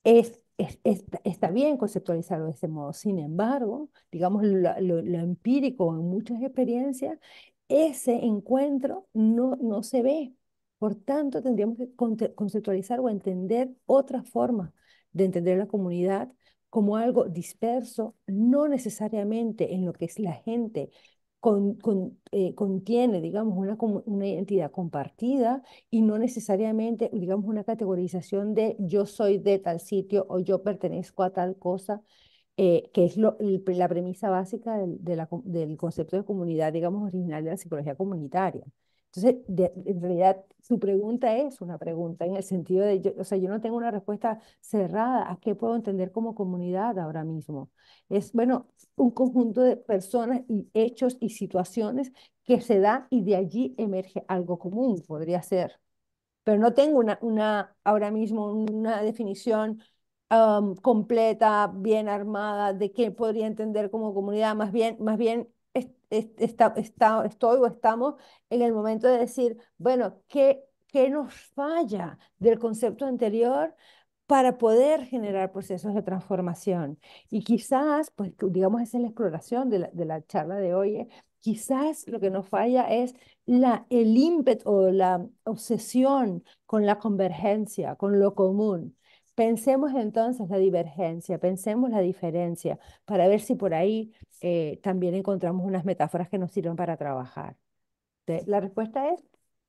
Es, está bien conceptualizarlo de ese modo, sin embargo, digamos, lo empírico en muchas experiencias ese encuentro no, se ve. Por tanto, tendríamos que conceptualizar o entender otra forma de entender la comunidad como algo disperso, no necesariamente en lo que es la gente con, eh, contiene, digamos, una, una identidad compartida y no necesariamente, digamos, una categorización de yo soy de tal sitio o yo pertenezco a tal cosa, eh, que es la premisa básica del, del concepto de comunidad, digamos, original de la psicología comunitaria. Entonces, en realidad, su pregunta es una pregunta en el sentido de, o sea, yo no tengo una respuesta cerrada a qué puedo entender como comunidad ahora mismo. Es, bueno, un conjunto de personas y hechos y situaciones que se da y de allí emerge algo común, podría ser. Pero no tengo una, una ahora mismo una definición completa, bien armada, de qué podría entender como comunidad, más bien, más bien está, está, estoy o estamos en el momento de decir, bueno, ¿qué, nos falla del concepto anterior? para poder generar procesos de transformación. Y quizás, pues digamos, esa es la exploración de la, charla de hoy, ¿eh? quizás lo que nos falla es la, el ímpetu o la obsesión con la convergencia, con lo común. Pensemos entonces la divergencia, pensemos la diferencia, para ver si por ahí eh, también encontramos unas metáforas que nos sirvan para trabajar. la respuesta es,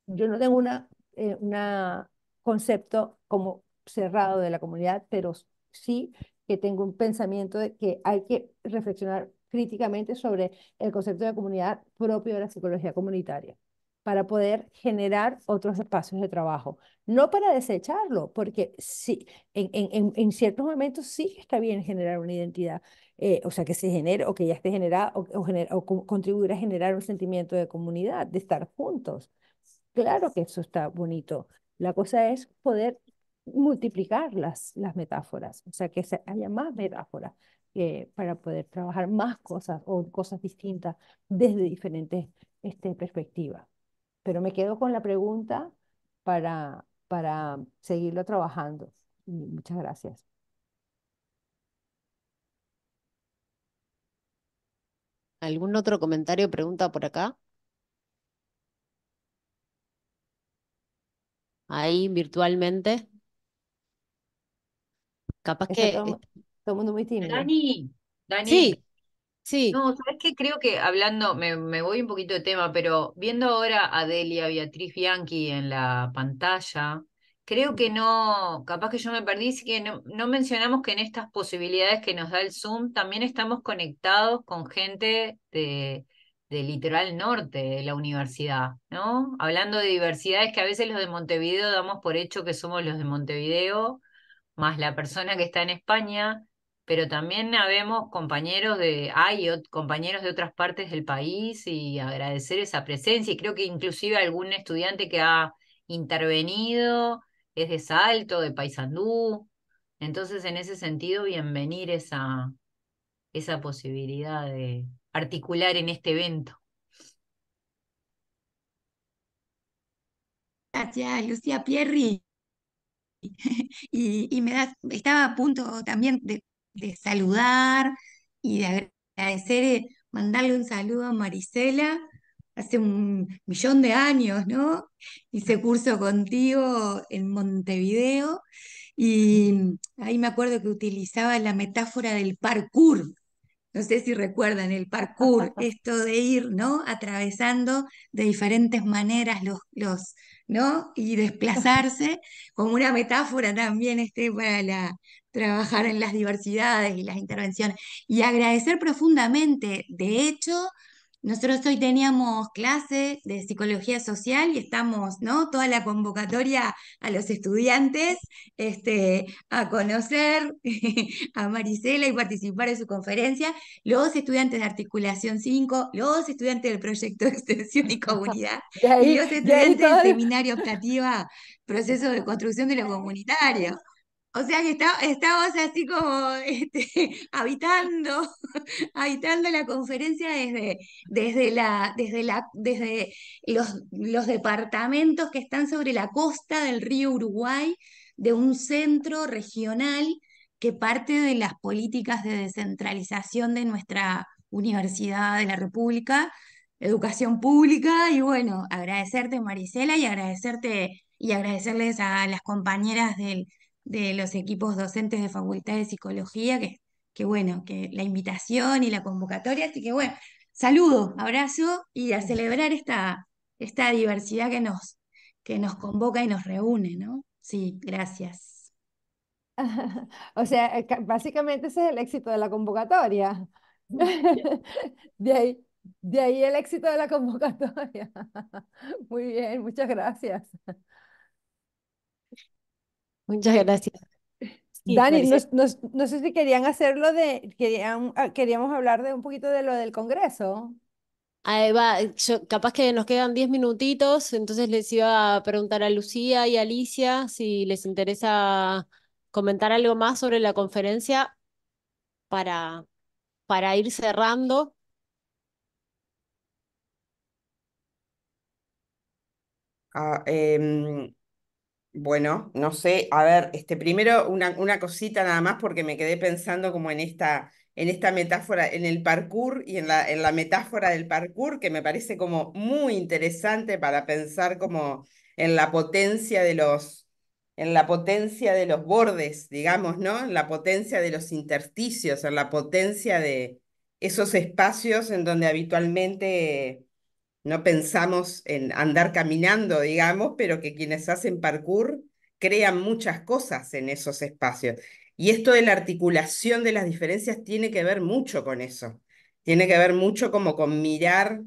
yo no tengo un eh, una concepto como cerrado de la comunidad, pero sí que tengo un pensamiento de que hay que reflexionar críticamente sobre el concepto de comunidad propio de la psicología comunitaria para poder generar otros espacios de trabajo. No para desecharlo, porque sí, en, ciertos momentos sí está bien generar una identidad, eh, o sea, que se genere o que ya esté generada o, contribuir a generar un sentimiento de comunidad, de estar juntos. Claro que eso está bonito. La cosa es poder multiplicar las, metáforas, o sea, que haya más metáforas eh, para poder trabajar más cosas o cosas distintas desde diferentes este, perspectivas pero me quedo con la pregunta para, para seguirlo trabajando. muchas gracias. ¿Algún otro comentario o pregunta por acá? Ahí virtualmente. Capaz que... Todo, el mundo muy tímido. Dani, Dani. Sí. Sí. No, sabes que creo que hablando, me, voy un poquito de tema, pero viendo ahora a Delia Beatriz Bianchi en la pantalla, creo que no, capaz que yo me perdí, que no, mencionamos que en estas posibilidades que nos da el Zoom también estamos conectados con gente de, de litoral norte de la universidad, ¿no? Hablando de diversidades que a veces los de Montevideo damos por hecho que somos los de Montevideo, más la persona que está en España, pero también habemos compañeros de, hay compañeros de otras partes del país y agradecer esa presencia y creo que inclusive algún estudiante que ha intervenido es de Salto, de Paysandú, entonces en ese sentido bienvenir esa, esa posibilidad de articular en este evento. Gracias, Lucía Pierri. Y, y, me das, estaba a punto también de de saludar y de agradecer, eh, mandarle un saludo a Marisela, hace un millón de años, ¿no? Hice curso contigo en Montevideo y ahí me acuerdo que utilizaba la metáfora del parkour. No sé si recuerdan el parkour, esto de ir, ¿no? Atravesando de diferentes maneras los, los, ¿no? Y desplazarse como una metáfora también este, para la, trabajar en las diversidades y las intervenciones. Y agradecer profundamente, de hecho, nosotros hoy teníamos clase de psicología social y estamos, ¿no? Toda la convocatoria a los estudiantes este, a conocer a Marisela y participar en su conferencia, los estudiantes de Articulación 5, los estudiantes del proyecto de Extensión y Comunidad los estudiantes del Seminario Optativa, Proceso de Construcción de lo Comunitario. O sea que estabas así como este, habitando, habitando la conferencia desde, desde, la, desde, los, departamentos que están sobre la costa del río Uruguay, de un centro regional que parte de las políticas de descentralización de nuestra Universidad de la República, educación pública, y bueno, agradecerte Marisela y agradecerte y agradecerles a las compañeras del, de los equipos docentes de Facultad de Psicología, que, que bueno, que la invitación y la convocatoria, así que bueno, saludo, abrazo y a celebrar esta, esta diversidad que nos, que nos convoca y nos reúne, ¿no? Sí, gracias. o sea, eh, básicamente ese es el éxito de la convocatoria. de ahí, de ahí el éxito de la convocatoria. Muy bien, muchas gracias. Muchas gracias. Dani, no sé si querían hacerlo de, ah, queríamos hablar de un poquito de lo del Congreso. Ahí va, capaz que nos quedan 10 minutitos, entonces les iba a preguntar a Lucía y Alicia si les interesa comentar algo más sobre la conferencia para, para ir cerrando. Ah, em, bueno, no sé, a ver, este, primero una, cosita nada más porque me quedé pensando como en esta, en esta metáfora, en el parkour y en la, en la metáfora del parkour, que me parece como muy interesante para pensar como en la potencia de los, en la potencia de los bordes, digamos, ¿no? En la potencia de los intersticios, en la potencia de esos espacios en donde habitualmente no pensamos en andar caminando, digamos, pero que quienes hacen parkour crean muchas cosas en esos espacios. Y esto de la articulación de las diferencias tiene que ver mucho con eso. Tiene que ver mucho como con mirar,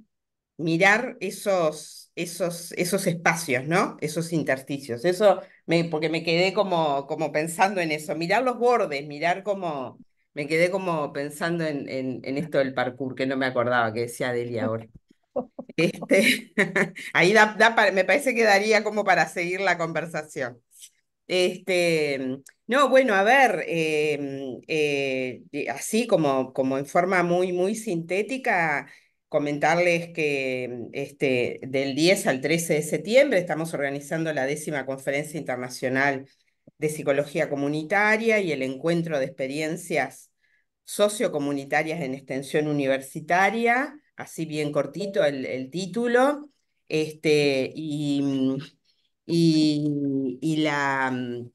mirar esos, esos, esos espacios, ¿no? Esos intersticios. Eso, porque me quedé como, como pensando en eso. Mirar los bordes, mirar como... Me quedé como pensando en, en, en esto del parkour, que no me acordaba que decía Delia ahora. Este, ahí da, me parece que daría como para seguir la conversación. Este, no, bueno, a ver, em, eh, así como, como en forma muy, muy sintética, comentarles que este, del 10 al 13 de septiembre estamos organizando la décima conferencia internacional de psicología comunitaria y el encuentro de experiencias sociocomunitarias en extensión universitaria así bien cortito el, título, este, y, mm, y, la, mm,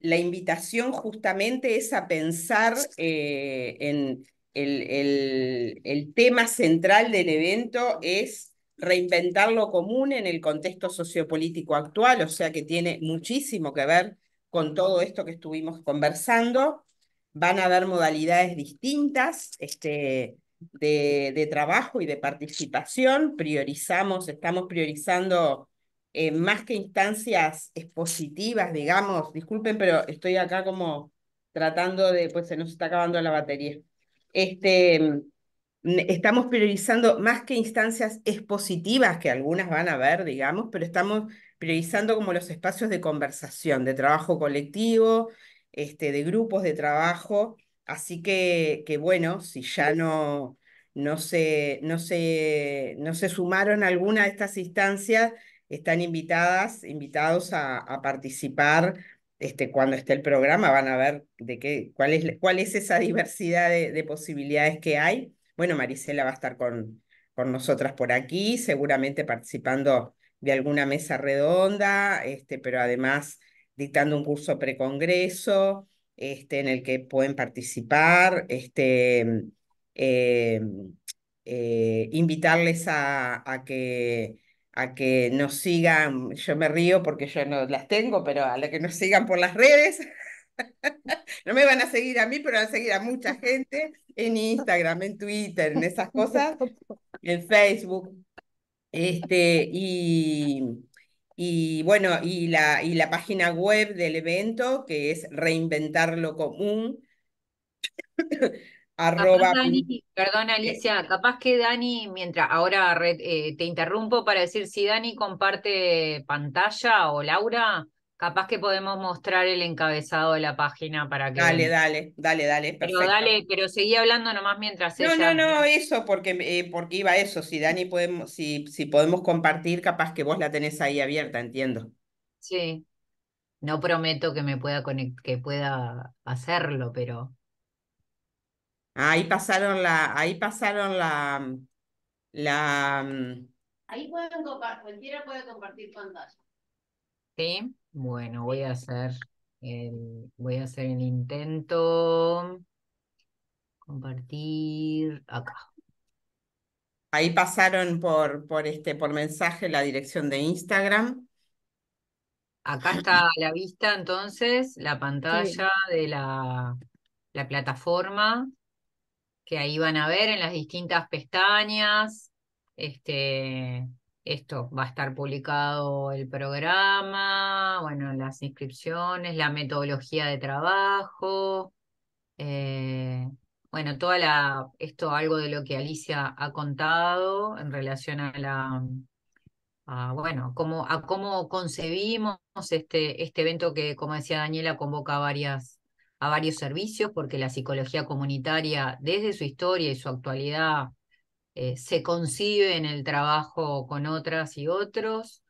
la, invitación justamente es a pensar eh, en el, tema central del evento es reinventar lo común en el contexto sociopolítico actual, o sea que tiene muchísimo que ver con todo esto que estuvimos conversando. Van a haber modalidades distintas, este, de, trabajo y de participación, priorizamos, estamos priorizando eh, más que instancias expositivas, digamos, disculpen, pero estoy acá como tratando de, pues se nos está acabando la batería. Este, estamos priorizando más que instancias expositivas, que algunas van a ver, digamos, pero estamos priorizando como los espacios de conversación, de trabajo colectivo, este, de grupos de trabajo, Así que, bueno, si ya no, no, se, sumaron alguna de estas instancias, están invitadas, invitados a, participar este, cuando esté el programa, van a ver de qué, cuál, es, cuál es esa diversidad de, posibilidades que hay. Bueno, Marisela va a estar con, con nosotras por aquí, seguramente participando de alguna mesa redonda, este, pero además dictando un curso precongreso. Este, en el que pueden participar, este, mm, eh, mm, eh, invitarles a, a, que, a que nos sigan, yo me río porque yo no las tengo, pero a la que nos sigan por las redes. No me van a seguir a mí, pero van a seguir a mucha gente en Instagram, en Twitter, en esas cosas, en Facebook. Este, y, y bueno, y la, y la página web del evento, que es Reinventar lo Común. arroba... perdón, Alicia, capaz que Dani, mientras ahora eh, te interrumpo para decir si Dani comparte pantalla o Laura, Capaz que podemos mostrar el encabezado de la página para que. Dale, dale, dale, dale. Perfecto. Pero dale, pero seguí hablando nomás mientras. No, no, no, eso, porque, eh, porque iba eso. Si Dani podemos, si, si podemos compartir, capaz que vos la tenés ahí abierta, entiendo. Sí. No prometo que me pueda que pueda hacerlo, pero. Ahí pasaron la, ahí pasaron la, la. Mm, ahí pueden compartir, cualquiera puede compartir pantalla bueno, voy a hacer el, voy a hacer el intento. Compartir acá. Ahí pasaron por, por, este, por mensaje la dirección de Instagram. Acá está a la vista entonces la pantalla de la, la plataforma que ahí van a ver en las distintas pestañas. Este, esto va a estar publicado el programa, bueno, las inscripciones, la metodología de trabajo, eh, bueno, toda la, esto algo de lo que Alicia ha contado en relación a la, bueno, cómo, a cómo concebimos este, este evento que, como decía Daniela, convoca a varios servicios, porque la psicología comunitaria, desde su historia y su actualidad, eh, se concibe en el trabajo con otras y otros.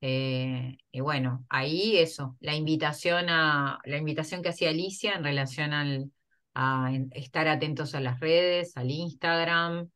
Eh, y bueno, ahí eso, la invitación a la invitación que hacía Alicia en relación al, a estar atentos a las redes, al Instagram,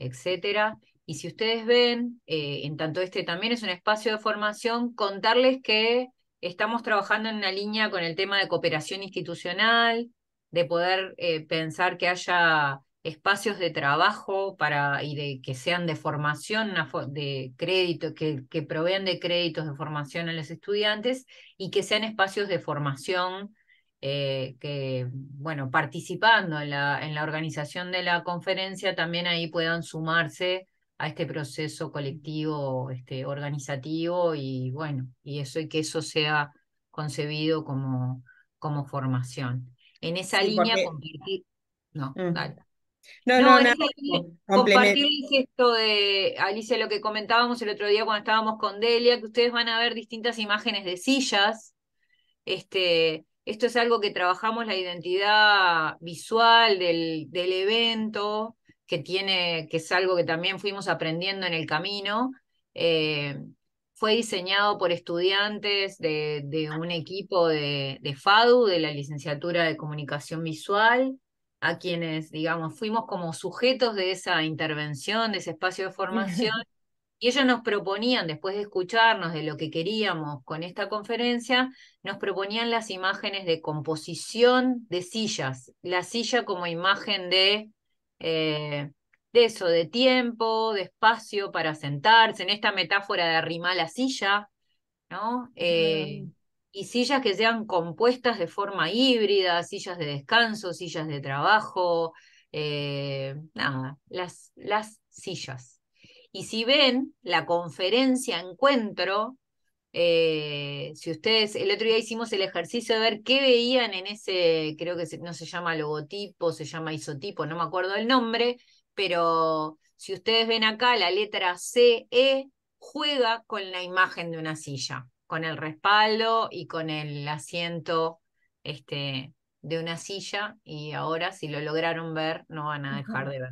etcétera. Y si ustedes ven, eh, en tanto este también es un espacio de formación, contarles que estamos trabajando en una línea con el tema de cooperación institucional, de poder pensar que haya espacios de trabajo para, y de, que sean de formación, de crédito, que, provean de créditos de formación a los estudiantes y que sean espacios de formación eh, que, bueno, participando en la, en la organización de la conferencia, también ahí puedan sumarse a este proceso colectivo, este, organizativo, y bueno, y eso y que eso sea concebido como, como formación. En esa línea compartir. No, mm. dale. No, no, no. esto de, Alicia, lo que comentábamos el otro día cuando estábamos con Delia, que ustedes van a ver distintas imágenes de sillas. Este, esto es algo que trabajamos la identidad visual del, evento, que tiene, que es algo que también fuimos aprendiendo en el camino. Eh, fue diseñado por estudiantes de, un equipo de, de, FADU, de la licenciatura de comunicación visual, a quienes, digamos, fuimos como sujetos de esa intervención, de ese espacio de formación, y ellos nos proponían, después de escucharnos de lo que queríamos con esta conferencia, nos proponían las imágenes de composición de sillas, la silla como imagen de... Eh, de eso, de tiempo, de espacio para sentarse, en esta metáfora de arrimar la silla, ¿no? Eh, y sillas que sean compuestas de forma híbrida, sillas de descanso, sillas de trabajo, eh, nada, las, las sillas. Y si ven la conferencia encuentro, eh, si ustedes, el otro día hicimos el ejercicio de ver qué veían en ese, creo que no se llama logotipo, se llama isotipo, no me acuerdo el nombre, pero si ustedes ven acá la letra CE, juega con la imagen de una silla con el respaldo y con el asiento este, de una silla y ahora si lo lograron ver no van a dejar de ver.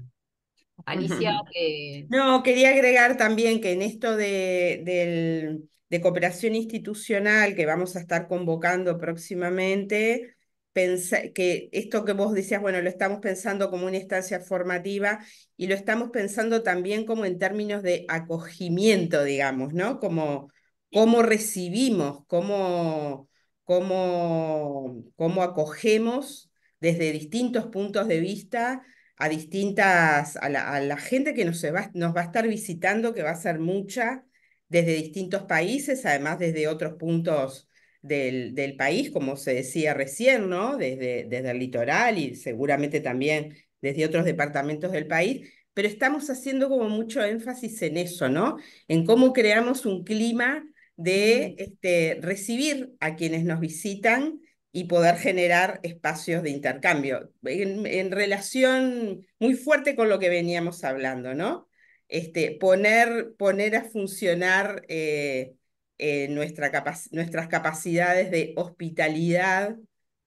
Alicia. Eh, no, quería agregar también que en esto de, cooperación institucional que vamos a estar convocando próximamente, que esto que vos decías, bueno, lo estamos pensando como una instancia formativa y lo estamos pensando también como en términos de acogimiento, digamos, ¿no? Como cómo recibimos, cómo, cómo, cómo acogemos desde distintos puntos de vista a distintas, a la, gente que nos va, nos va a estar visitando, que va a ser mucha, desde distintos países, además desde otros puntos del, país, como se decía recién, ¿no? Desde, desde el litoral y seguramente también desde otros departamentos del país, pero estamos haciendo como mucho énfasis en eso, ¿no? En cómo creamos un clima de este, recibir a quienes nos visitan y poder generar espacios de intercambio, en, relación muy fuerte con lo que veníamos hablando, ¿no? Este, poner, poner a funcionar eh, eh, nuestra nuestras capacidades de hospitalidad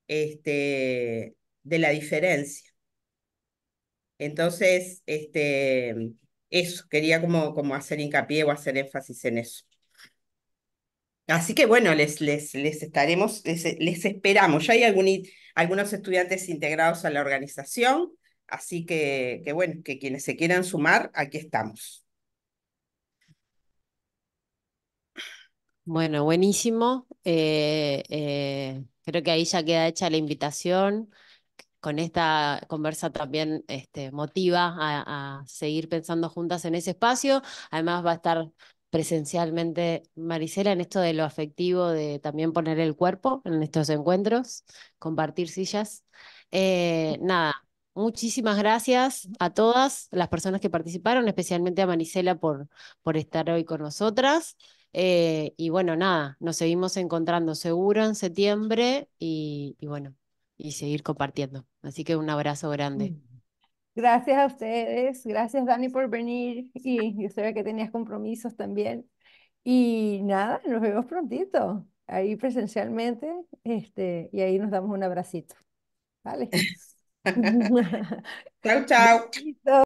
este, de la diferencia. Entonces, este, eso, quería como, como hacer hincapié o hacer énfasis en eso. Así que bueno, les, les, estaremos, les, esperamos. Ya hay algunos estudiantes integrados a la organización, así que, bueno, que quienes se quieran sumar, aquí estamos. Bueno, buenísimo. Eh, eh, creo que ahí ya queda hecha la invitación. Con esta conversa también este, motiva a seguir pensando juntas en ese espacio. Además va a estar presencialmente, Marisela, en esto de lo afectivo, de también poner el cuerpo en estos encuentros, compartir sillas. Eh, nada, muchísimas gracias a todas las personas que participaron, especialmente a Marisela por, por estar hoy con nosotras. Eh, y bueno, nada, nos seguimos encontrando seguro en septiembre y, bueno, y seguir compartiendo. Así que un abrazo grande. Mm. Gracias a ustedes, gracias Dani por venir y yo sabía que tenías compromisos también. Y nada, nos vemos prontito, ahí presencialmente, este, y ahí nos damos un abracito. Vale. chao, chao.